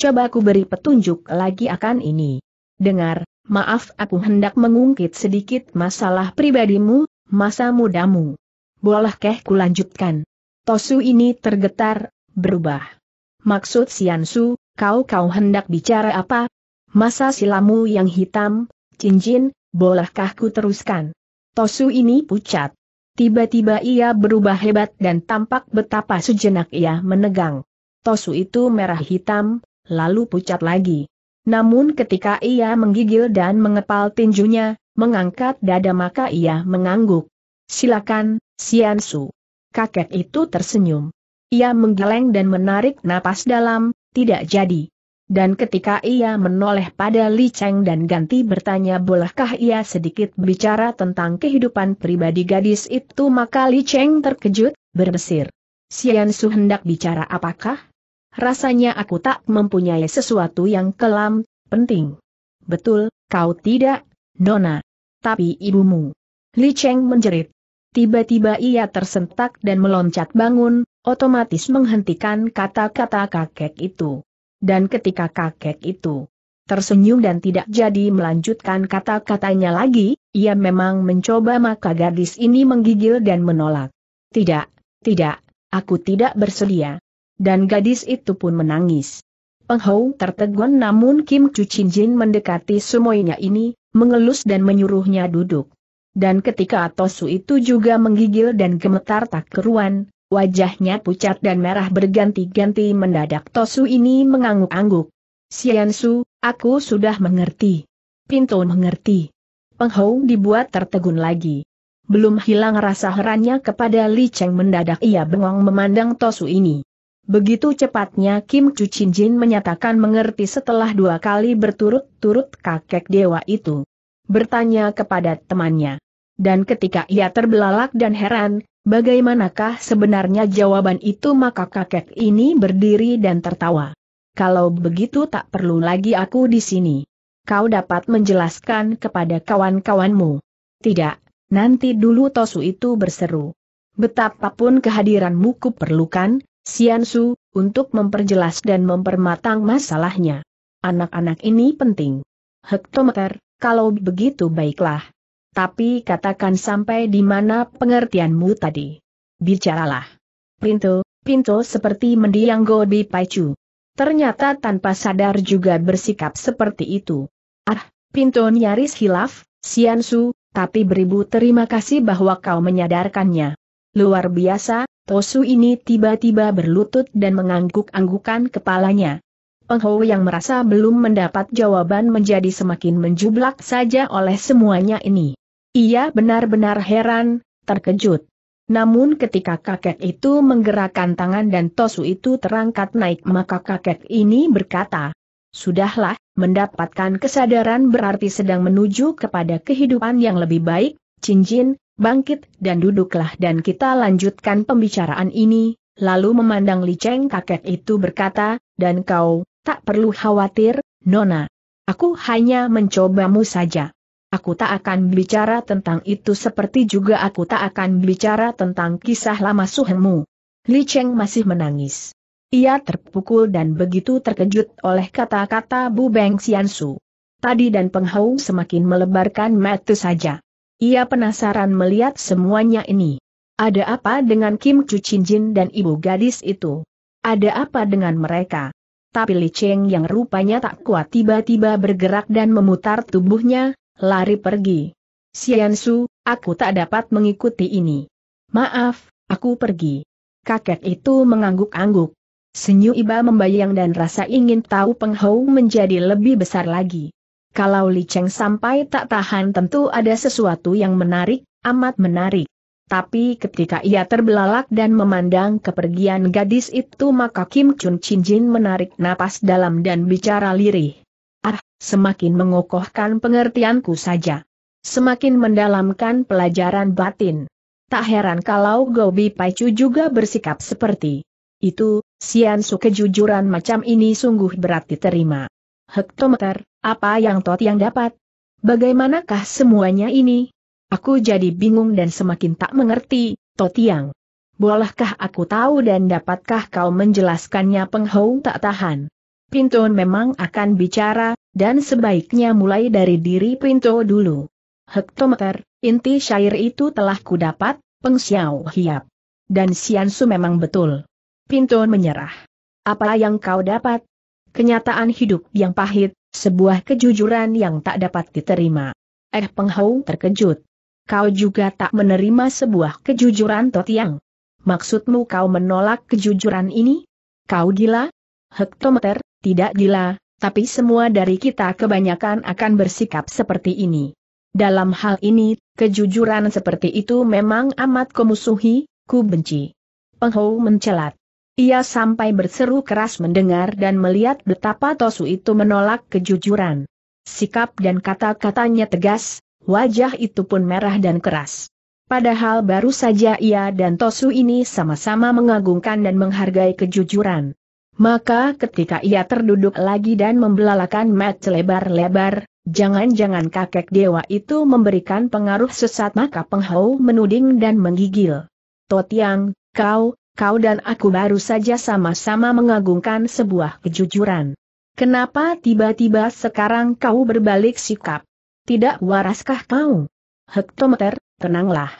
Coba aku beri petunjuk lagi akan ini. Dengar, maaf aku hendak mengungkit sedikit masalah pribadimu, masa mudamu. Bolehkah ku lanjutkan? Tosu ini tergetar, berubah. Maksud Siansu, kau-kau hendak bicara apa? Masa silamu yang hitam, cincin, bolehkah ku teruskan? Tosu ini pucat. Tiba-tiba ia berubah hebat dan tampak betapa sejenak ia menegang. Tosu itu merah hitam, lalu pucat lagi. Namun ketika ia menggigil dan mengepal tinjunya, mengangkat dada maka ia mengangguk. Silakan, Siansu. Kakek itu tersenyum. Ia menggeleng dan menarik napas dalam, tidak jadi. Dan ketika ia menoleh pada Li Cheng dan ganti bertanya bolehkah ia sedikit bicara tentang kehidupan pribadi gadis itu maka Li Cheng terkejut, berbesir. Sian Su hendak bicara apakah? Rasanya aku tak mempunyai sesuatu yang kelam, penting. Betul, kau tidak, Nona. Tapi ibumu. Li Cheng menjerit. Tiba-tiba ia tersentak dan meloncat bangun, otomatis menghentikan kata-kata kakek itu dan ketika kakek itu tersenyum dan tidak jadi melanjutkan kata-katanya lagi, ia memang mencoba maka gadis ini menggigil dan menolak. Tidak, tidak, aku tidak bersedia. Dan gadis itu pun menangis. Penghou tertegun namun Kim Cucin Jin mendekati semuanya ini, mengelus dan menyuruhnya duduk. Dan ketika Tosu itu juga menggigil dan gemetar tak keruan, Wajahnya pucat dan merah berganti-ganti mendadak Tosu ini mengangguk-angguk. Siansu, aku sudah mengerti. Pinto mengerti. Penghou dibuat tertegun lagi. Belum hilang rasa herannya kepada Li Cheng mendadak ia bengong memandang Tosu ini. Begitu cepatnya Kim Chu Chin Jin menyatakan mengerti setelah dua kali berturut-turut kakek dewa itu. Bertanya kepada temannya. Dan ketika ia terbelalak dan heran, Bagaimanakah sebenarnya jawaban itu maka kakek ini berdiri dan tertawa. Kalau begitu tak perlu lagi aku di sini. Kau dapat menjelaskan kepada kawan-kawanmu. Tidak, nanti dulu Tosu itu berseru. Betapapun kehadiranmu kuperlukan, Siansu, untuk memperjelas dan mempermatang masalahnya. Anak-anak ini penting. Hektometer, kalau begitu baiklah, tapi katakan sampai di mana pengertianmu tadi. Bicaralah. Pinto, Pinto seperti mendiang Gobi Paicu. Ternyata tanpa sadar juga bersikap seperti itu. Ah, Pinto nyaris hilaf, Siansu, tapi beribu terima kasih bahwa kau menyadarkannya. Luar biasa, Tosu ini tiba-tiba berlutut dan mengangguk-anggukan kepalanya. Peng yang merasa belum mendapat jawaban menjadi semakin menjublak saja oleh semuanya ini. Ia benar-benar heran, terkejut. Namun ketika kakek itu menggerakkan tangan dan tosu itu terangkat naik maka kakek ini berkata, Sudahlah, mendapatkan kesadaran berarti sedang menuju kepada kehidupan yang lebih baik, cincin, bangkit dan duduklah dan kita lanjutkan pembicaraan ini, lalu memandang liceng kakek itu berkata, dan kau, tak perlu khawatir, Nona. Aku hanya mencobamu saja. Aku tak akan bicara tentang itu seperti juga aku tak akan bicara tentang kisah lama suhengmu. Li Cheng masih menangis. Ia terpukul dan begitu terkejut oleh kata-kata Bu Beng Xiansu. Tadi dan penghau semakin melebarkan mata saja. Ia penasaran melihat semuanya ini. Ada apa dengan Kim Chu Chin Jin dan ibu gadis itu? Ada apa dengan mereka? Tapi Li Cheng yang rupanya tak kuat tiba-tiba bergerak dan memutar tubuhnya, lari pergi. Siansu, aku tak dapat mengikuti ini. Maaf, aku pergi. Kakek itu mengangguk-angguk. Senyu Iba membayang dan rasa ingin tahu Peng Hou menjadi lebih besar lagi. Kalau Li Cheng sampai tak tahan tentu ada sesuatu yang menarik, amat menarik. Tapi ketika ia terbelalak dan memandang kepergian gadis itu maka Kim Chun Chin Jin menarik napas dalam dan bicara lirih semakin mengokohkan pengertianku saja. Semakin mendalamkan pelajaran batin. Tak heran kalau Gobi Paicu juga bersikap seperti itu, Sian Siansu kejujuran macam ini sungguh berat diterima. Hektometer, apa yang Tot yang dapat? Bagaimanakah semuanya ini? Aku jadi bingung dan semakin tak mengerti, Totiang. Bolehkah aku tahu dan dapatkah kau menjelaskannya penghong tak tahan? Pinto memang akan bicara, dan sebaiknya mulai dari diri Pinto dulu. Hektometer, inti syair itu telah kudapat, pengsiau Hiap. Dan Siansu memang betul. Pinto menyerah. Apa yang kau dapat? Kenyataan hidup yang pahit, sebuah kejujuran yang tak dapat diterima. Eh penghau terkejut. Kau juga tak menerima sebuah kejujuran Totiang. Maksudmu kau menolak kejujuran ini? Kau gila? Hektometer, tidak gila, tapi semua dari kita kebanyakan akan bersikap seperti ini. Dalam hal ini, kejujuran seperti itu memang amat kumusuhi, ku benci. Penghou mencelat. Ia sampai berseru keras mendengar dan melihat betapa Tosu itu menolak kejujuran. Sikap dan kata-katanya tegas, wajah itu pun merah dan keras. Padahal baru saja ia dan Tosu ini sama-sama mengagungkan dan menghargai kejujuran. Maka ketika ia terduduk lagi dan membelalakan mat lebar-lebar, jangan-jangan kakek dewa itu memberikan pengaruh sesat maka penghau menuding dan menggigil. Totiang, kau, kau dan aku baru saja sama-sama mengagungkan sebuah kejujuran. Kenapa tiba-tiba sekarang kau berbalik sikap? Tidak waraskah kau? Hektometer, tenanglah.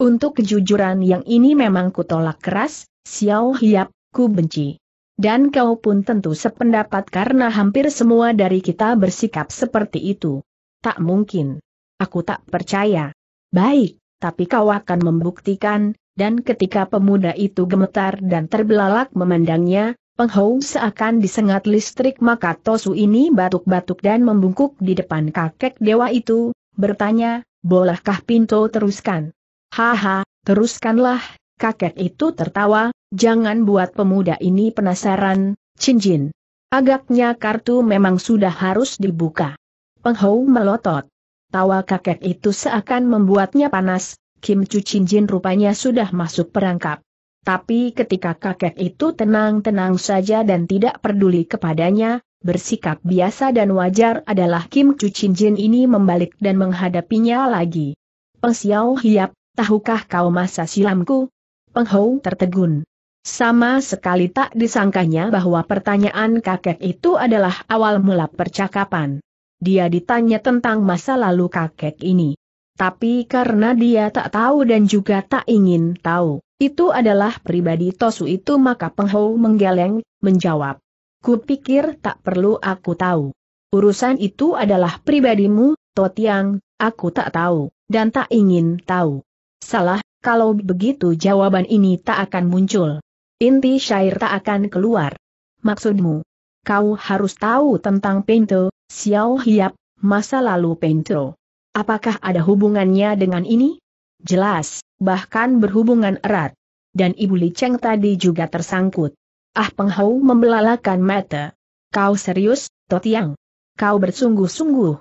Untuk kejujuran yang ini memang kutolak keras, Xiao Hiap, ku benci. Dan kau pun tentu sependapat karena hampir semua dari kita bersikap seperti itu. Tak mungkin. Aku tak percaya. Baik, tapi kau akan membuktikan, dan ketika pemuda itu gemetar dan terbelalak memandangnya, Penghou seakan disengat listrik maka Tosu ini batuk-batuk dan membungkuk di depan kakek dewa itu, bertanya, bolehkah Pinto teruskan? Haha, teruskanlah, kakek itu tertawa, Jangan buat pemuda ini penasaran, cincin. Agaknya kartu memang sudah harus dibuka. Penghou melotot. Tawa kakek itu seakan membuatnya panas, Kim Chu Cincin rupanya sudah masuk perangkap. Tapi ketika kakek itu tenang-tenang saja dan tidak peduli kepadanya, bersikap biasa dan wajar adalah Kim Chu Jin ini membalik dan menghadapinya lagi. Peng Xiao Hiap, tahukah kau masa silamku? Peng tertegun. Sama sekali tak disangkanya bahwa pertanyaan kakek itu adalah awal mula percakapan. Dia ditanya tentang masa lalu kakek ini. Tapi karena dia tak tahu dan juga tak ingin tahu, itu adalah pribadi Tosu itu maka Penghau menggeleng, menjawab. Kupikir tak perlu aku tahu. Urusan itu adalah pribadimu, Totiang, aku tak tahu, dan tak ingin tahu. Salah, kalau begitu jawaban ini tak akan muncul inti syair tak akan keluar. Maksudmu? Kau harus tahu tentang Pento, Xiao Hiap, masa lalu Pento. Apakah ada hubungannya dengan ini? Jelas, bahkan berhubungan erat. Dan Ibu Li Cheng tadi juga tersangkut. Ah Peng Hou membelalakan mata. Kau serius, Tiang? Kau bersungguh-sungguh.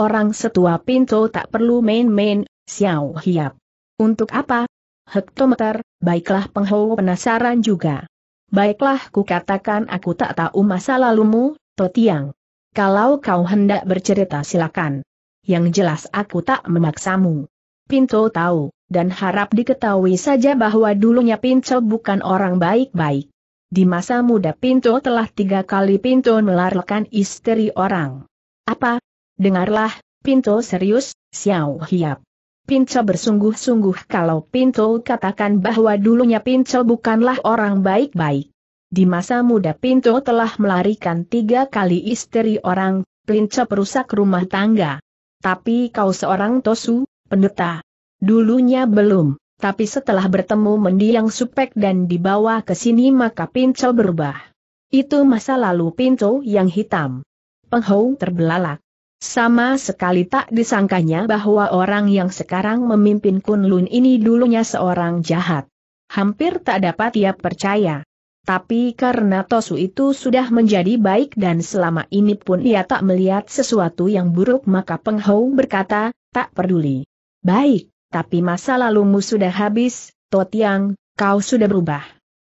Orang setua Pinto tak perlu main-main, Xiao Hiap. Untuk apa, hektometer, baiklah Penghou penasaran juga. Baiklah ku katakan aku tak tahu masa lalumu, Totiang. Kalau kau hendak bercerita silakan. Yang jelas aku tak memaksamu. Pinto tahu, dan harap diketahui saja bahwa dulunya Pinto bukan orang baik-baik. Di masa muda Pinto telah tiga kali Pinto melarikan istri orang. Apa? Dengarlah, Pinto serius, Xiao Hiap. Pinco bersungguh-sungguh kalau Pinto katakan bahwa dulunya Pinco bukanlah orang baik-baik. Di masa muda Pinto telah melarikan tiga kali istri orang, Pinco perusak rumah tangga. Tapi kau seorang Tosu, pendeta. Dulunya belum, tapi setelah bertemu mendiang supek dan dibawa ke sini maka Pinco berubah. Itu masa lalu Pinto yang hitam. Penghong terbelalak. Sama sekali tak disangkanya bahwa orang yang sekarang memimpin Kunlun ini dulunya seorang jahat. Hampir tak dapat ia percaya. Tapi karena Tosu itu sudah menjadi baik dan selama ini pun ia tak melihat sesuatu yang buruk maka Peng berkata, tak peduli. Baik, tapi masa lalumu sudah habis, Totiang, kau sudah berubah.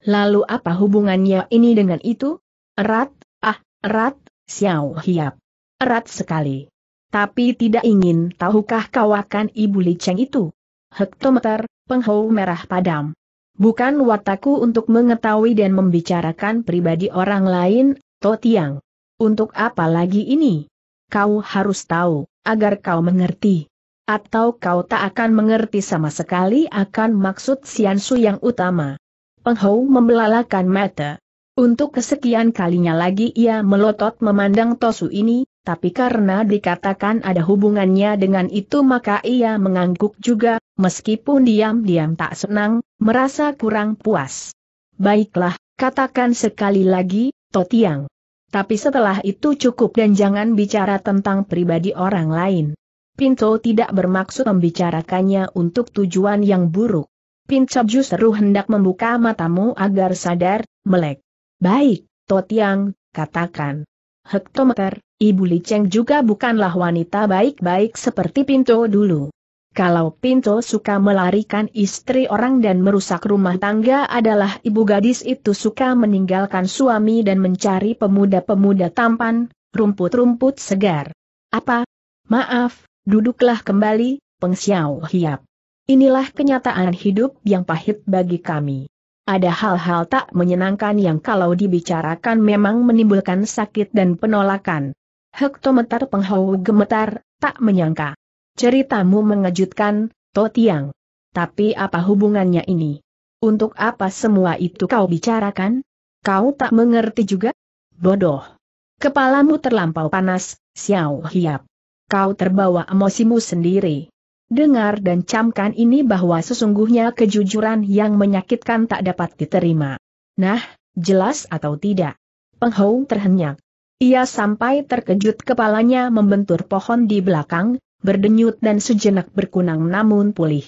Lalu apa hubungannya ini dengan itu? Erat, ah, erat, Xiao Hiap erat sekali. Tapi tidak ingin tahukah kau akan ibu liceng itu? Hektometer, penghau merah padam. Bukan wataku untuk mengetahui dan membicarakan pribadi orang lain, Totiang. Untuk apa lagi ini? Kau harus tahu, agar kau mengerti. Atau kau tak akan mengerti sama sekali akan maksud Siansu yang utama. Penghou membelalakan mata. Untuk kesekian kalinya lagi ia melotot memandang Tosu ini, tapi karena dikatakan ada hubungannya dengan itu maka ia mengangguk juga, meskipun diam-diam tak senang, merasa kurang puas. Baiklah, katakan sekali lagi, Totiang. Tapi setelah itu cukup dan jangan bicara tentang pribadi orang lain. Pinto tidak bermaksud membicarakannya untuk tujuan yang buruk. Pinto justru hendak membuka matamu agar sadar, melek. Baik, Totiang, katakan. Hektometer, Ibu Li Cheng juga bukanlah wanita baik-baik seperti Pinto dulu. Kalau Pinto suka melarikan istri orang dan merusak rumah tangga adalah ibu gadis itu suka meninggalkan suami dan mencari pemuda-pemuda tampan, rumput-rumput segar. Apa? Maaf, duduklah kembali, Peng Xiao Hiap. Inilah kenyataan hidup yang pahit bagi kami. Ada hal-hal tak menyenangkan yang kalau dibicarakan memang menimbulkan sakit dan penolakan. Hektometer penghau gemetar, tak menyangka. Ceritamu mengejutkan, Totiang. Tapi apa hubungannya ini? Untuk apa semua itu kau bicarakan? Kau tak mengerti juga? Bodoh. Kepalamu terlampau panas, Xiao Hiap. Kau terbawa emosimu sendiri. Dengar dan camkan ini bahwa sesungguhnya kejujuran yang menyakitkan tak dapat diterima. Nah, jelas atau tidak? Penghou terhenyak. Ia sampai terkejut kepalanya membentur pohon di belakang, berdenyut dan sejenak berkunang namun pulih.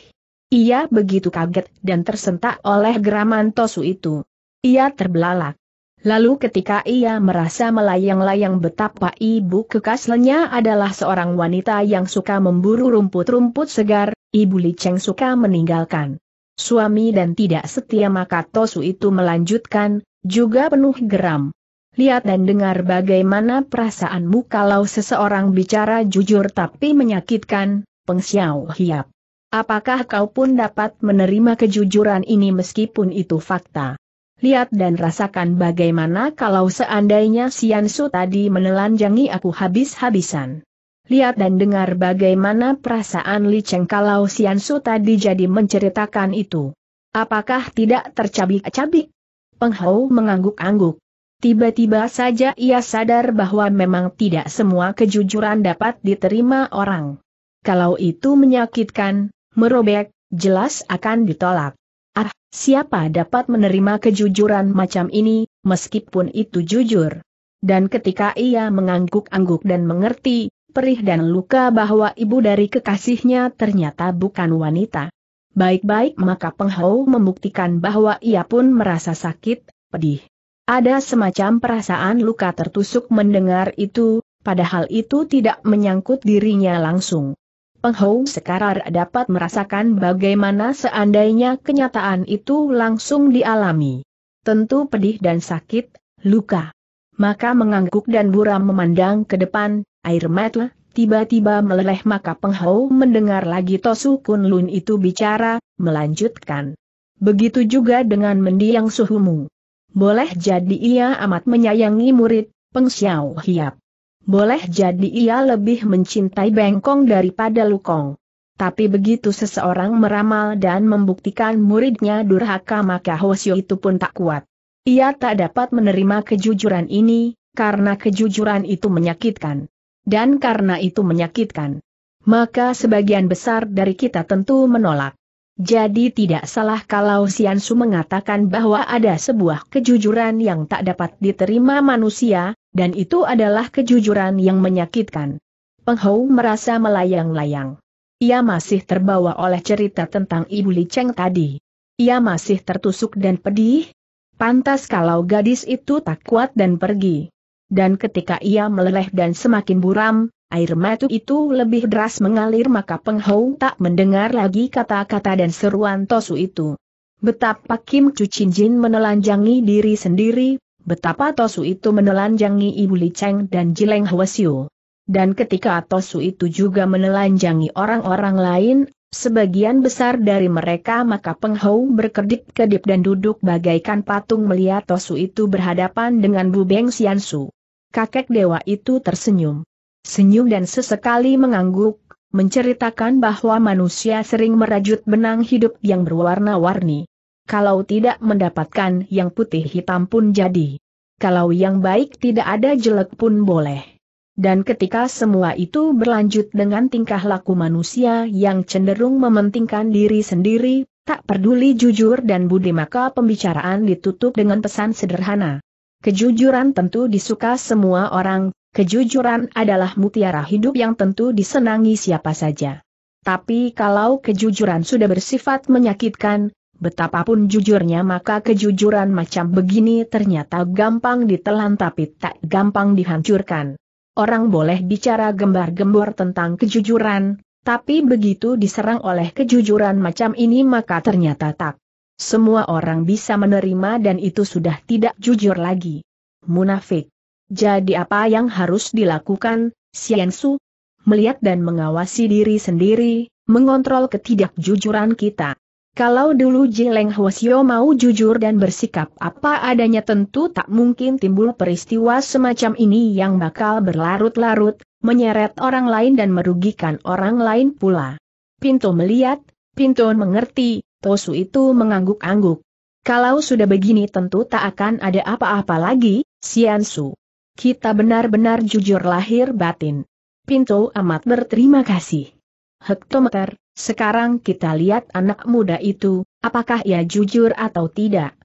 Ia begitu kaget dan tersentak oleh geraman Tosu itu. Ia terbelalak. Lalu ketika ia merasa melayang-layang betapa ibu kekaslenya adalah seorang wanita yang suka memburu rumput-rumput segar, ibu Liceng suka meninggalkan. Suami dan tidak setia maka Tosu itu melanjutkan, juga penuh geram. Lihat dan dengar bagaimana perasaanmu kalau seseorang bicara jujur tapi menyakitkan, Peng Xiao Hiap. Apakah kau pun dapat menerima kejujuran ini meskipun itu fakta? Lihat dan rasakan bagaimana kalau seandainya Sian Su tadi menelanjangi aku habis-habisan. Lihat dan dengar bagaimana perasaan Li Cheng kalau Sian Su tadi jadi menceritakan itu. Apakah tidak tercabik-cabik? Penghau mengangguk-angguk. Tiba-tiba saja ia sadar bahwa memang tidak semua kejujuran dapat diterima orang. Kalau itu menyakitkan, merobek, jelas akan ditolak. Ah, siapa dapat menerima kejujuran macam ini, meskipun itu jujur? Dan ketika ia mengangguk-angguk dan mengerti, perih dan luka bahwa ibu dari kekasihnya ternyata bukan wanita. Baik-baik maka Penghau membuktikan bahwa ia pun merasa sakit, pedih. Ada semacam perasaan luka tertusuk mendengar itu, padahal itu tidak menyangkut dirinya langsung. Penghou sekarang dapat merasakan bagaimana seandainya kenyataan itu langsung dialami. Tentu pedih dan sakit, luka. Maka mengangguk dan buram memandang ke depan, air mata tiba-tiba meleleh maka Penghou mendengar lagi Tosu Lun itu bicara, melanjutkan. Begitu juga dengan mendiang suhumu. Boleh jadi ia amat menyayangi murid, Peng Xiao Hiap. Boleh jadi ia lebih mencintai Bengkong daripada Lukong. Tapi begitu seseorang meramal dan membuktikan muridnya durhaka maka Hosio itu pun tak kuat. Ia tak dapat menerima kejujuran ini, karena kejujuran itu menyakitkan. Dan karena itu menyakitkan. Maka sebagian besar dari kita tentu menolak. Jadi tidak salah kalau Su mengatakan bahwa ada sebuah kejujuran yang tak dapat diterima manusia, dan itu adalah kejujuran yang menyakitkan. Peng Hou merasa melayang-layang. Ia masih terbawa oleh cerita tentang Ibu Li Cheng tadi. Ia masih tertusuk dan pedih. Pantas kalau gadis itu tak kuat dan pergi. Dan ketika ia meleleh dan semakin buram, Air matu itu lebih deras mengalir maka penghau tak mendengar lagi kata-kata dan seruan Tosu itu. Betapa Kim Cucin Jin menelanjangi diri sendiri, betapa Tosu itu menelanjangi Ibu Li Cheng dan Jileng Hwasyu. Dan ketika Tosu itu juga menelanjangi orang-orang lain, sebagian besar dari mereka maka penghau berkedip-kedip dan duduk bagaikan patung melihat Tosu itu berhadapan dengan Bu Beng Xiansu. Kakek dewa itu tersenyum senyum dan sesekali mengangguk, menceritakan bahwa manusia sering merajut benang hidup yang berwarna-warni. Kalau tidak mendapatkan yang putih hitam pun jadi. Kalau yang baik tidak ada jelek pun boleh. Dan ketika semua itu berlanjut dengan tingkah laku manusia yang cenderung mementingkan diri sendiri, tak peduli jujur dan budi maka pembicaraan ditutup dengan pesan sederhana. Kejujuran tentu disuka semua orang, Kejujuran adalah mutiara hidup yang tentu disenangi siapa saja. Tapi kalau kejujuran sudah bersifat menyakitkan, betapapun jujurnya maka kejujuran macam begini ternyata gampang ditelan tapi tak gampang dihancurkan. Orang boleh bicara gembar-gembor tentang kejujuran, tapi begitu diserang oleh kejujuran macam ini maka ternyata tak. Semua orang bisa menerima dan itu sudah tidak jujur lagi. Munafik. Jadi apa yang harus dilakukan, Su? Melihat dan mengawasi diri sendiri, mengontrol ketidakjujuran kita. Kalau dulu Jileng Hwasyo mau jujur dan bersikap apa adanya tentu tak mungkin timbul peristiwa semacam ini yang bakal berlarut-larut, menyeret orang lain dan merugikan orang lain pula. Pinto melihat, Pinto mengerti, Tosu itu mengangguk-angguk. Kalau sudah begini tentu tak akan ada apa-apa lagi, Sian Su. Kita benar-benar jujur lahir batin. Pinto amat berterima kasih. Hektometer, sekarang kita lihat anak muda itu, apakah ia jujur atau tidak.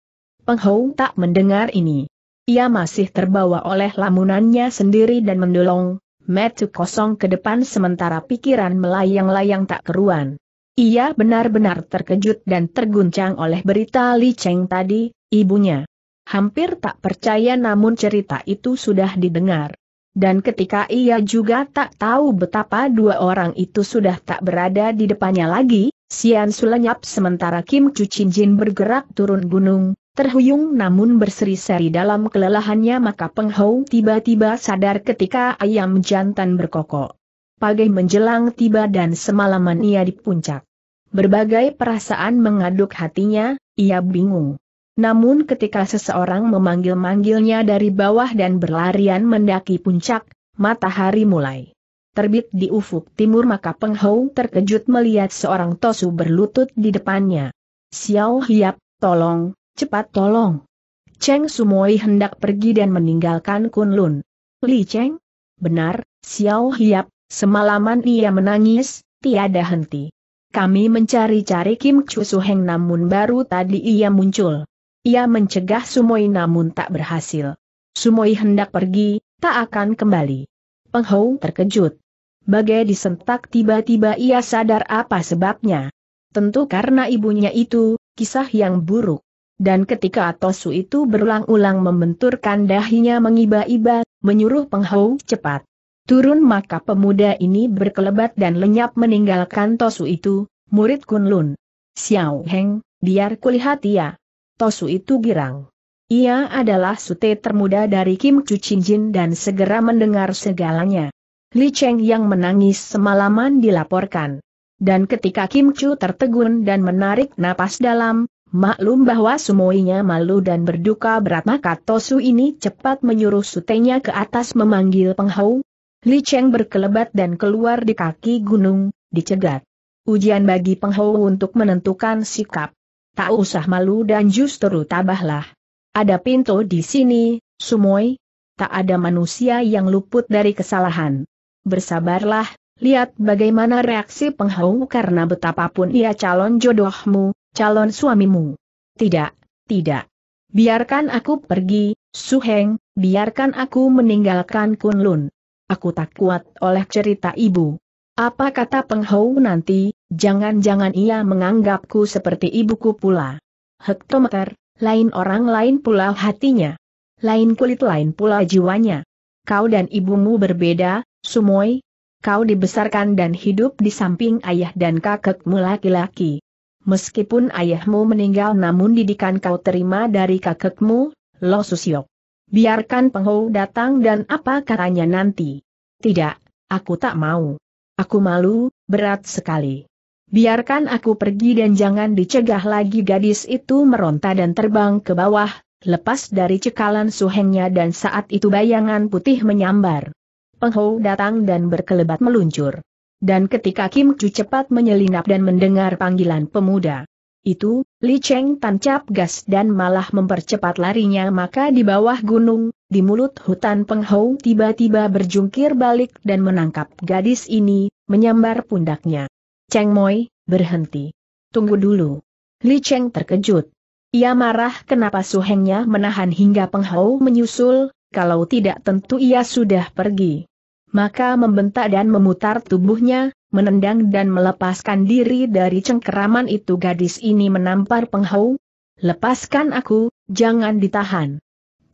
Penghou tak mendengar ini. Ia masih terbawa oleh lamunannya sendiri dan mendolong, metu kosong ke depan sementara pikiran melayang-layang tak keruan. Ia benar-benar terkejut dan terguncang oleh berita Li Cheng tadi, ibunya. Hampir tak percaya namun cerita itu sudah didengar. Dan ketika ia juga tak tahu betapa dua orang itu sudah tak berada di depannya lagi, Sian Su lenyap sementara Kim Cucin Jin bergerak turun gunung, terhuyung namun berseri-seri dalam kelelahannya maka Peng Hou tiba-tiba sadar ketika ayam jantan berkokok. Pagi menjelang tiba dan semalaman ia di puncak. Berbagai perasaan mengaduk hatinya, ia bingung. Namun ketika seseorang memanggil-manggilnya dari bawah dan berlarian mendaki puncak, matahari mulai terbit di ufuk timur maka Peng Hou terkejut melihat seorang Tosu berlutut di depannya. Xiao Hiap, tolong, cepat tolong. Cheng Sumoi hendak pergi dan meninggalkan Kunlun. Li Cheng? Benar, Xiao Hiap, semalaman ia menangis, tiada henti. Kami mencari-cari Kim Chusuheng Heng namun baru tadi ia muncul. Ia mencegah Sumoi namun tak berhasil. Sumoi hendak pergi, tak akan kembali. Penghou terkejut. Bagai disentak tiba-tiba ia sadar apa sebabnya. Tentu karena ibunya itu, kisah yang buruk. Dan ketika Atosu itu berulang-ulang membenturkan dahinya mengiba-iba, menyuruh Penghou cepat. Turun maka pemuda ini berkelebat dan lenyap meninggalkan Tosu itu, murid Kunlun. Xiao Heng, biar kulihat ia. Tosu itu girang. Ia adalah sute termuda dari Kim Chu Ching Jin dan segera mendengar segalanya. Li Cheng yang menangis semalaman dilaporkan. Dan ketika Kim Chu tertegun dan menarik napas dalam, maklum bahwa semuanya malu dan berduka berat maka Tosu ini cepat menyuruh sutenya ke atas memanggil penghau. Li Cheng berkelebat dan keluar di kaki gunung, dicegat. Ujian bagi penghau untuk menentukan sikap tak usah malu dan justru tabahlah. Ada pintu di sini, Sumoy, tak ada manusia yang luput dari kesalahan. Bersabarlah, lihat bagaimana reaksi penghau karena betapapun ia calon jodohmu, calon suamimu. Tidak, tidak. Biarkan aku pergi, Su Heng. biarkan aku meninggalkan Kunlun. Aku tak kuat oleh cerita ibu. Apa kata penghau nanti, Jangan-jangan ia menganggapku seperti ibuku pula. Hektometer, lain orang lain pula hatinya. Lain kulit lain pula jiwanya. Kau dan ibumu berbeda, Sumoy. Kau dibesarkan dan hidup di samping ayah dan kakekmu laki-laki. Meskipun ayahmu meninggal namun didikan kau terima dari kakekmu, Lo Susiok. Biarkan penghou datang dan apa katanya nanti. Tidak, aku tak mau. Aku malu, berat sekali. Biarkan aku pergi dan jangan dicegah lagi gadis itu meronta dan terbang ke bawah, lepas dari cekalan suhengnya dan saat itu bayangan putih menyambar. Penghou datang dan berkelebat meluncur. Dan ketika Kim Chu cepat menyelinap dan mendengar panggilan pemuda itu, Li Cheng tancap gas dan malah mempercepat larinya maka di bawah gunung, di mulut hutan Penghou tiba-tiba berjungkir balik dan menangkap gadis ini, menyambar pundaknya. Cheng Moi, berhenti. Tunggu dulu. Li Cheng terkejut. Ia marah kenapa suhengnya menahan hingga penghau menyusul, kalau tidak tentu ia sudah pergi. Maka membentak dan memutar tubuhnya, menendang dan melepaskan diri dari cengkeraman itu gadis ini menampar penghau. Lepaskan aku, jangan ditahan.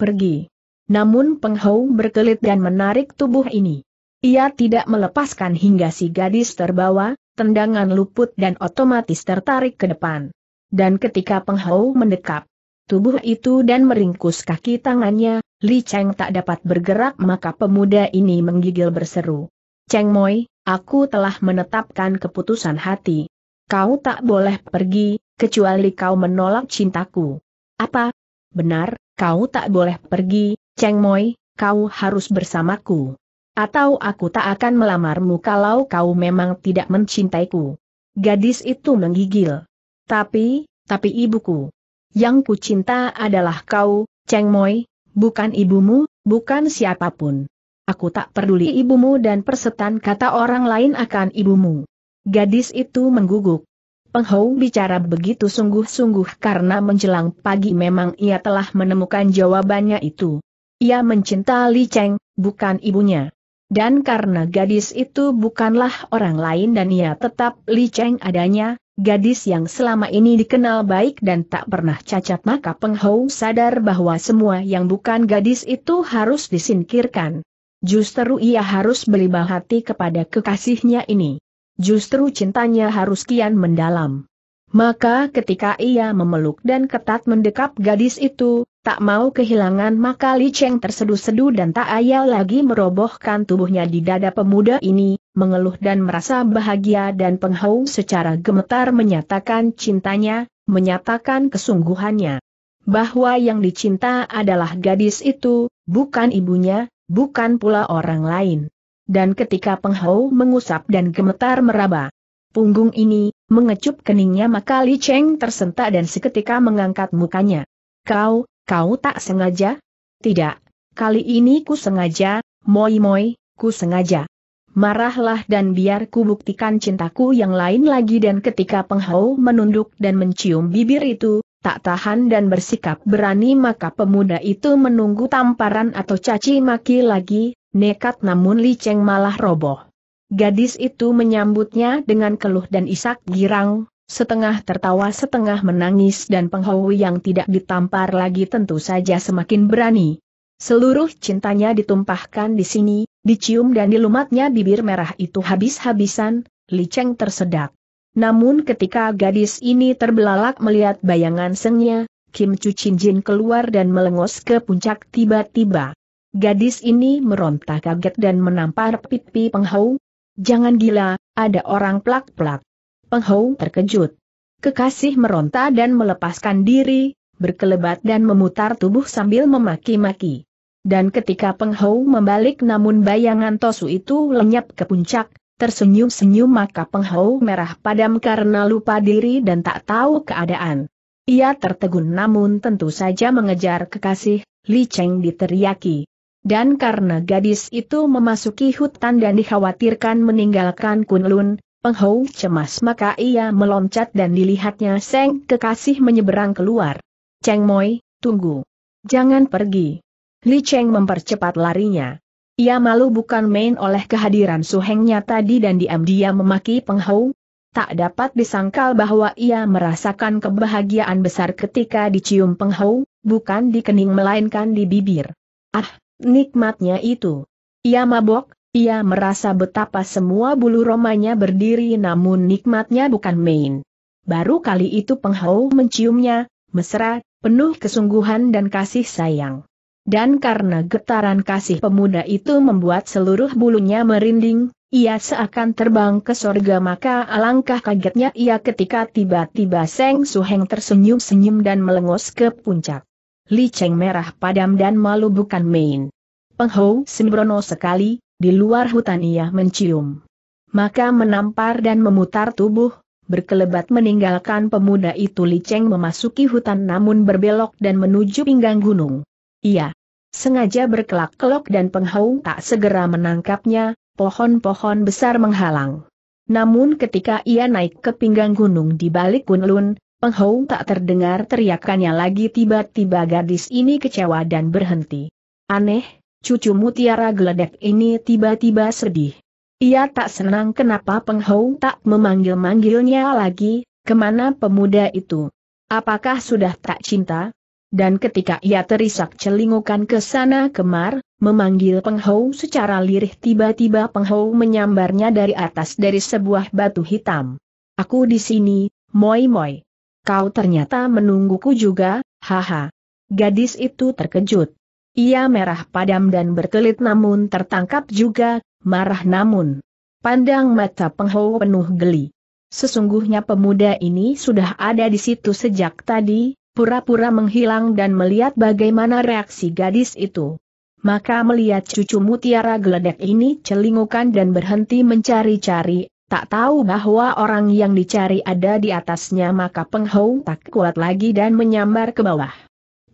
Pergi. Namun penghau berkelit dan menarik tubuh ini. Ia tidak melepaskan hingga si gadis terbawa, tendangan luput dan otomatis tertarik ke depan. Dan ketika penghau mendekap tubuh itu dan meringkus kaki tangannya, Li Cheng tak dapat bergerak maka pemuda ini menggigil berseru. Cheng Moi, aku telah menetapkan keputusan hati. Kau tak boleh pergi, kecuali kau menolak cintaku. Apa? Benar, kau tak boleh pergi, Cheng Moi, kau harus bersamaku. Atau aku tak akan melamarmu kalau kau memang tidak mencintaiku. Gadis itu menggigil. Tapi, tapi ibuku. Yang ku cinta adalah kau, Cheng Moi, bukan ibumu, bukan siapapun. Aku tak peduli ibumu dan persetan kata orang lain akan ibumu. Gadis itu mengguguk. Penghou bicara begitu sungguh-sungguh karena menjelang pagi memang ia telah menemukan jawabannya itu. Ia mencinta Li Cheng, bukan ibunya. Dan karena gadis itu bukanlah orang lain dan ia tetap liceng adanya, gadis yang selama ini dikenal baik dan tak pernah cacat maka Peng Hou sadar bahwa semua yang bukan gadis itu harus disingkirkan. Justru ia harus beli hati kepada kekasihnya ini. Justru cintanya harus kian mendalam. Maka ketika ia memeluk dan ketat mendekap gadis itu, Tak mau kehilangan maka Li Cheng terseduh-seduh dan tak ayal lagi merobohkan tubuhnya di dada pemuda ini, mengeluh dan merasa bahagia dan penghau secara gemetar menyatakan cintanya, menyatakan kesungguhannya. Bahwa yang dicinta adalah gadis itu, bukan ibunya, bukan pula orang lain. Dan ketika penghau mengusap dan gemetar meraba punggung ini, mengecup keningnya maka Li Cheng tersentak dan seketika mengangkat mukanya. Kau, Kau tak sengaja? Tidak. Kali ini ku sengaja, moi-moi, ku sengaja. Marahlah dan biar ku buktikan cintaku yang lain lagi dan ketika penghau menunduk dan mencium bibir itu, tak tahan dan bersikap berani maka pemuda itu menunggu tamparan atau caci maki lagi, nekat namun liceng malah roboh. Gadis itu menyambutnya dengan keluh dan isak girang, Setengah tertawa setengah menangis dan penghawi yang tidak ditampar lagi tentu saja semakin berani. Seluruh cintanya ditumpahkan di sini, dicium dan dilumatnya bibir merah itu habis-habisan, liceng tersedak. Namun ketika gadis ini terbelalak melihat bayangan sengnya, Kim Chu Chin Jin keluar dan melengos ke puncak tiba-tiba. Gadis ini meronta kaget dan menampar pipi penghau. Jangan gila, ada orang plak-plak. Penghou terkejut. Kekasih meronta dan melepaskan diri, berkelebat dan memutar tubuh sambil memaki-maki. Dan ketika Penghou membalik namun bayangan Tosu itu lenyap ke puncak, tersenyum-senyum maka Penghou merah padam karena lupa diri dan tak tahu keadaan. Ia tertegun namun tentu saja mengejar kekasih, Li Cheng diteriaki. Dan karena gadis itu memasuki hutan dan dikhawatirkan meninggalkan Kunlun, Penghou cemas maka ia meloncat dan dilihatnya Seng kekasih menyeberang keluar. Cheng Moi, tunggu. Jangan pergi. Li Cheng mempercepat larinya. Ia malu bukan main oleh kehadiran Su Hengnya tadi dan diam dia memaki Penghou. Tak dapat disangkal bahwa ia merasakan kebahagiaan besar ketika dicium Penghou, bukan di kening melainkan di bibir. Ah, nikmatnya itu. Ia mabok, ia merasa betapa semua bulu romanya berdiri namun nikmatnya bukan main. Baru kali itu penghau menciumnya, mesra, penuh kesungguhan dan kasih sayang. Dan karena getaran kasih pemuda itu membuat seluruh bulunya merinding, ia seakan terbang ke sorga maka alangkah kagetnya ia ketika tiba-tiba Seng Suheng tersenyum-senyum dan melengos ke puncak. Li Cheng merah padam dan malu bukan main. Penghou sembrono sekali, di luar hutan ia mencium. Maka menampar dan memutar tubuh, berkelebat meninggalkan pemuda itu liceng memasuki hutan namun berbelok dan menuju pinggang gunung. Ia sengaja berkelak-kelok dan penghau tak segera menangkapnya, pohon-pohon besar menghalang. Namun ketika ia naik ke pinggang gunung di balik Kunlun, penghau tak terdengar teriakannya lagi tiba-tiba gadis ini kecewa dan berhenti. Aneh, cucu mutiara geledek ini tiba-tiba sedih. Ia tak senang kenapa penghau tak memanggil-manggilnya lagi, kemana pemuda itu. Apakah sudah tak cinta? Dan ketika ia terisak celingukan ke sana kemar, memanggil penghau secara lirih tiba-tiba penghau menyambarnya dari atas dari sebuah batu hitam. Aku di sini, moi moi. Kau ternyata menungguku juga, haha. Gadis itu terkejut. Ia merah padam dan berkelit namun tertangkap juga, marah namun. Pandang mata Pengho penuh geli. Sesungguhnya pemuda ini sudah ada di situ sejak tadi, pura-pura menghilang dan melihat bagaimana reaksi gadis itu. Maka melihat cucu mutiara geledek ini celingukan dan berhenti mencari-cari, tak tahu bahwa orang yang dicari ada di atasnya maka Penghau tak kuat lagi dan menyambar ke bawah.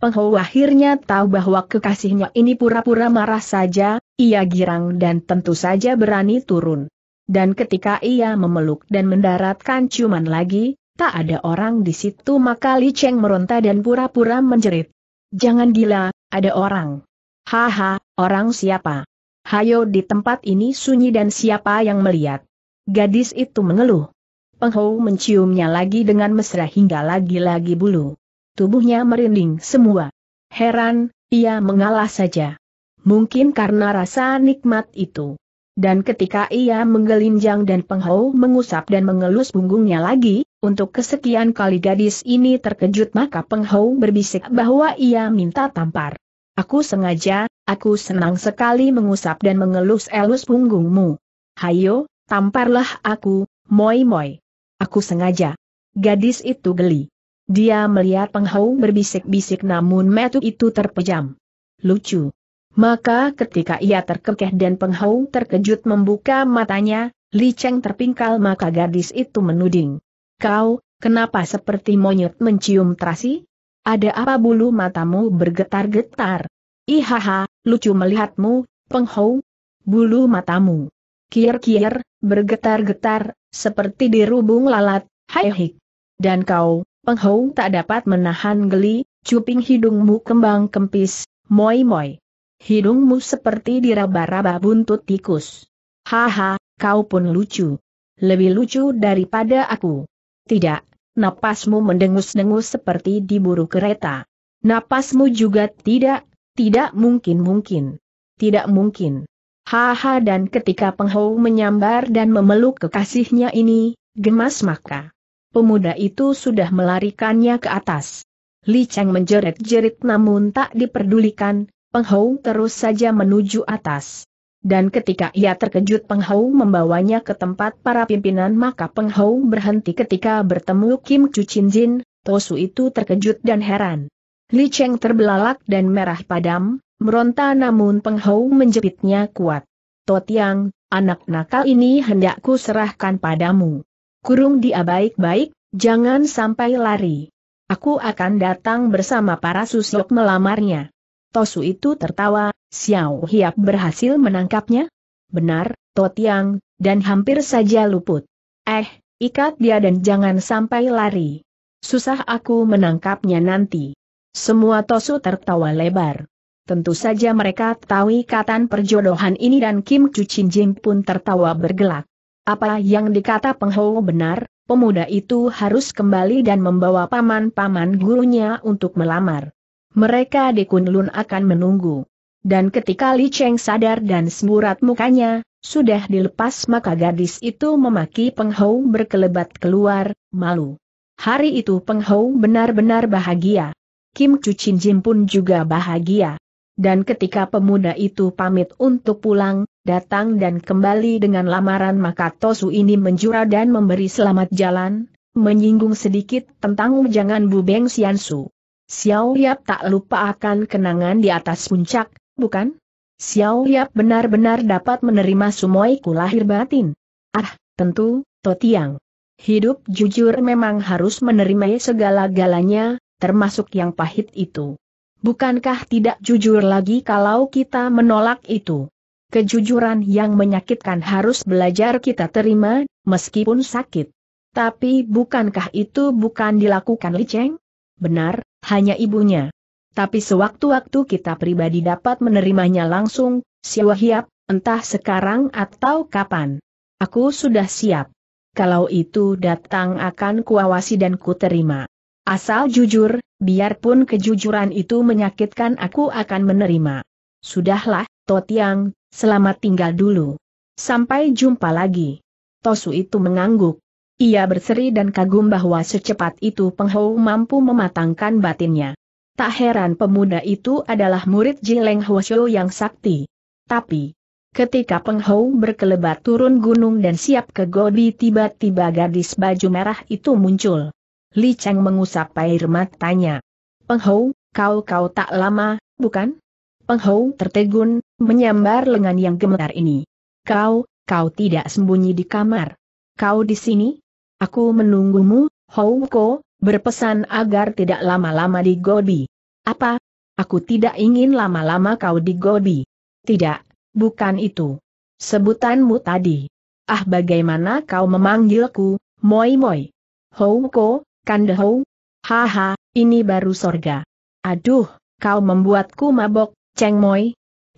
Penghou akhirnya tahu bahwa kekasihnya ini pura-pura marah saja, ia girang dan tentu saja berani turun. Dan ketika ia memeluk dan mendaratkan ciuman lagi, tak ada orang di situ maka Li Cheng meronta dan pura-pura menjerit. Jangan gila, ada orang. Haha, orang siapa? Hayo di tempat ini sunyi dan siapa yang melihat? Gadis itu mengeluh. Penghou menciumnya lagi dengan mesra hingga lagi-lagi bulu. Tubuhnya merinding semua. Heran, ia mengalah saja. Mungkin karena rasa nikmat itu. Dan ketika ia menggelinjang dan penghau mengusap dan mengelus punggungnya lagi, untuk kesekian kali gadis ini terkejut maka penghau berbisik bahwa ia minta tampar. Aku sengaja, aku senang sekali mengusap dan mengelus-elus punggungmu. Hayo, tamparlah aku, moi-moi. Aku sengaja. Gadis itu geli. Dia melihat Penghau berbisik-bisik namun metu itu terpejam. Lucu. Maka ketika ia terkekeh dan Penghau terkejut membuka matanya, Li Cheng terpingkal maka gadis itu menuding. Kau, kenapa seperti monyet mencium terasi? Ada apa bulu matamu bergetar-getar? Ihaha, lucu melihatmu, Penghau. Bulu matamu. Kier-kier, bergetar-getar, seperti dirubung lalat, hai hik. Dan kau, Peng Hou tak dapat menahan geli, cuping hidungmu kembang kempis, moi-moi. Hidungmu seperti diraba-raba buntut tikus. Haha, kau pun lucu. Lebih lucu daripada aku. Tidak, napasmu mendengus-dengus seperti diburu kereta. Napasmu juga tidak, tidak mungkin-mungkin. Tidak mungkin. Haha dan ketika Peng Hou menyambar dan memeluk kekasihnya ini, gemas maka pemuda itu sudah melarikannya ke atas. Li Cheng menjerit-jerit namun tak diperdulikan, Peng Hou terus saja menuju atas. Dan ketika ia terkejut Peng Hou membawanya ke tempat para pimpinan maka Peng Hou berhenti ketika bertemu Kim Chu Chin Jin, Tosu itu terkejut dan heran. Li Cheng terbelalak dan merah padam, meronta namun Peng Hou menjepitnya kuat. Totiang, anak nakal ini hendakku serahkan padamu. Kurung dia baik-baik, jangan sampai lari. Aku akan datang bersama para susuk melamarnya. Tosu itu tertawa, Xiao Hiap berhasil menangkapnya? Benar, Totiang, dan hampir saja luput. Eh, ikat dia dan jangan sampai lari. Susah aku menangkapnya nanti. Semua Tosu tertawa lebar. Tentu saja mereka tahu ikatan perjodohan ini dan Kim Chu Chin pun tertawa bergelak. Apa yang dikata Penghou benar, pemuda itu harus kembali dan membawa paman-paman gurunya untuk melamar. Mereka di Kunlun akan menunggu. Dan ketika Li Cheng sadar dan semburat mukanya, sudah dilepas maka gadis itu memaki Penghou berkelebat keluar, malu. Hari itu Penghou benar-benar bahagia. Kim Chu Jin pun juga bahagia. Dan ketika pemuda itu pamit untuk pulang, datang dan kembali dengan lamaran maka Tosu ini menjura dan memberi selamat jalan, menyinggung sedikit tentang jangan Bu Beng Xiansu. Xiao Yap tak lupa akan kenangan di atas puncak, bukan? Xiao Yap benar-benar dapat menerima sumoiku lahir batin. Ah, tentu, Totiang. Hidup jujur memang harus menerima segala-galanya, termasuk yang pahit itu. Bukankah tidak jujur lagi kalau kita menolak itu? Kejujuran yang menyakitkan harus belajar kita terima, meskipun sakit. Tapi bukankah itu bukan dilakukan Li Cheng? Benar, hanya ibunya. Tapi sewaktu-waktu kita pribadi dapat menerimanya langsung, Siwa Hiap, entah sekarang atau kapan. Aku sudah siap. Kalau itu datang akan kuawasi dan ku terima. Asal jujur, biarpun kejujuran itu menyakitkan aku akan menerima. Sudahlah, Totiang, Selamat tinggal dulu. Sampai jumpa lagi. Tosu itu mengangguk. Ia berseri dan kagum bahwa secepat itu Penghou mampu mematangkan batinnya. Tak heran pemuda itu adalah murid Jileng Hwasyo yang sakti. Tapi, ketika Penghou berkelebat turun gunung dan siap ke Godi tiba-tiba gadis baju merah itu muncul. Li Cheng mengusap air matanya. Penghou, kau-kau tak lama, bukan? Penghou tertegun, menyambar lengan yang gemetar ini. Kau, kau tidak sembunyi di kamar. Kau di sini? Aku menunggumu, Houko, berpesan agar tidak lama-lama digobi. Apa? Aku tidak ingin lama-lama kau digobi. Tidak, bukan itu. Sebutanmu tadi. Ah bagaimana kau memanggilku, moi moi. Houko, kandehou. Haha, ini baru sorga. Aduh, kau membuatku mabok, Cheng Moi.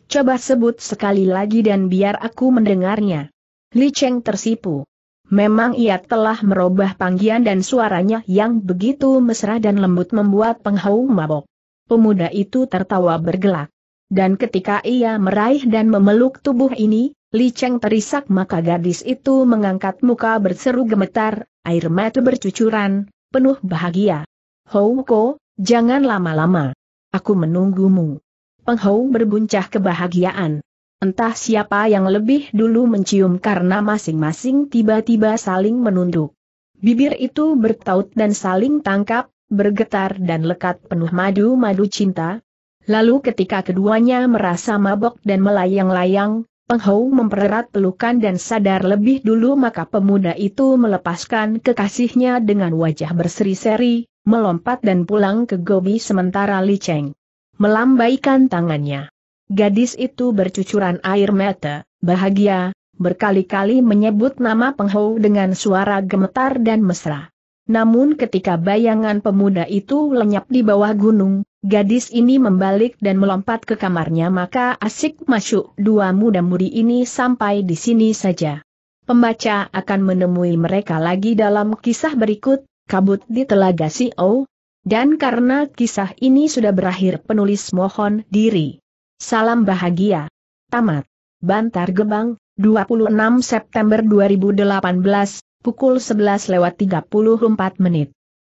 Coba sebut sekali lagi dan biar aku mendengarnya. Li Cheng tersipu. Memang ia telah merubah panggilan dan suaranya yang begitu mesra dan lembut membuat penghau mabok. Pemuda itu tertawa bergelak. Dan ketika ia meraih dan memeluk tubuh ini, Li Cheng terisak maka gadis itu mengangkat muka berseru gemetar, air mata bercucuran, penuh bahagia. Ko, jangan lama-lama. Aku menunggumu. Peng Hou kebahagiaan. Entah siapa yang lebih dulu mencium karena masing-masing tiba-tiba saling menunduk. Bibir itu bertaut dan saling tangkap, bergetar dan lekat penuh madu-madu cinta. Lalu ketika keduanya merasa mabok dan melayang-layang, Peng mempererat pelukan dan sadar lebih dulu maka pemuda itu melepaskan kekasihnya dengan wajah berseri-seri, melompat dan pulang ke Gobi sementara Li Cheng melambaikan tangannya. Gadis itu bercucuran air mata, bahagia, berkali-kali menyebut nama Penghou dengan suara gemetar dan mesra. Namun ketika bayangan pemuda itu lenyap di bawah gunung, gadis ini membalik dan melompat ke kamarnya maka asik masuk dua muda muri ini sampai di sini saja. Pembaca akan menemui mereka lagi dalam kisah berikut, kabut di Telaga Sio, dan karena kisah ini sudah berakhir penulis mohon diri. Salam bahagia. Tamat. Bantar Gebang, 26 September 2018, pukul 11 lewat 34 menit.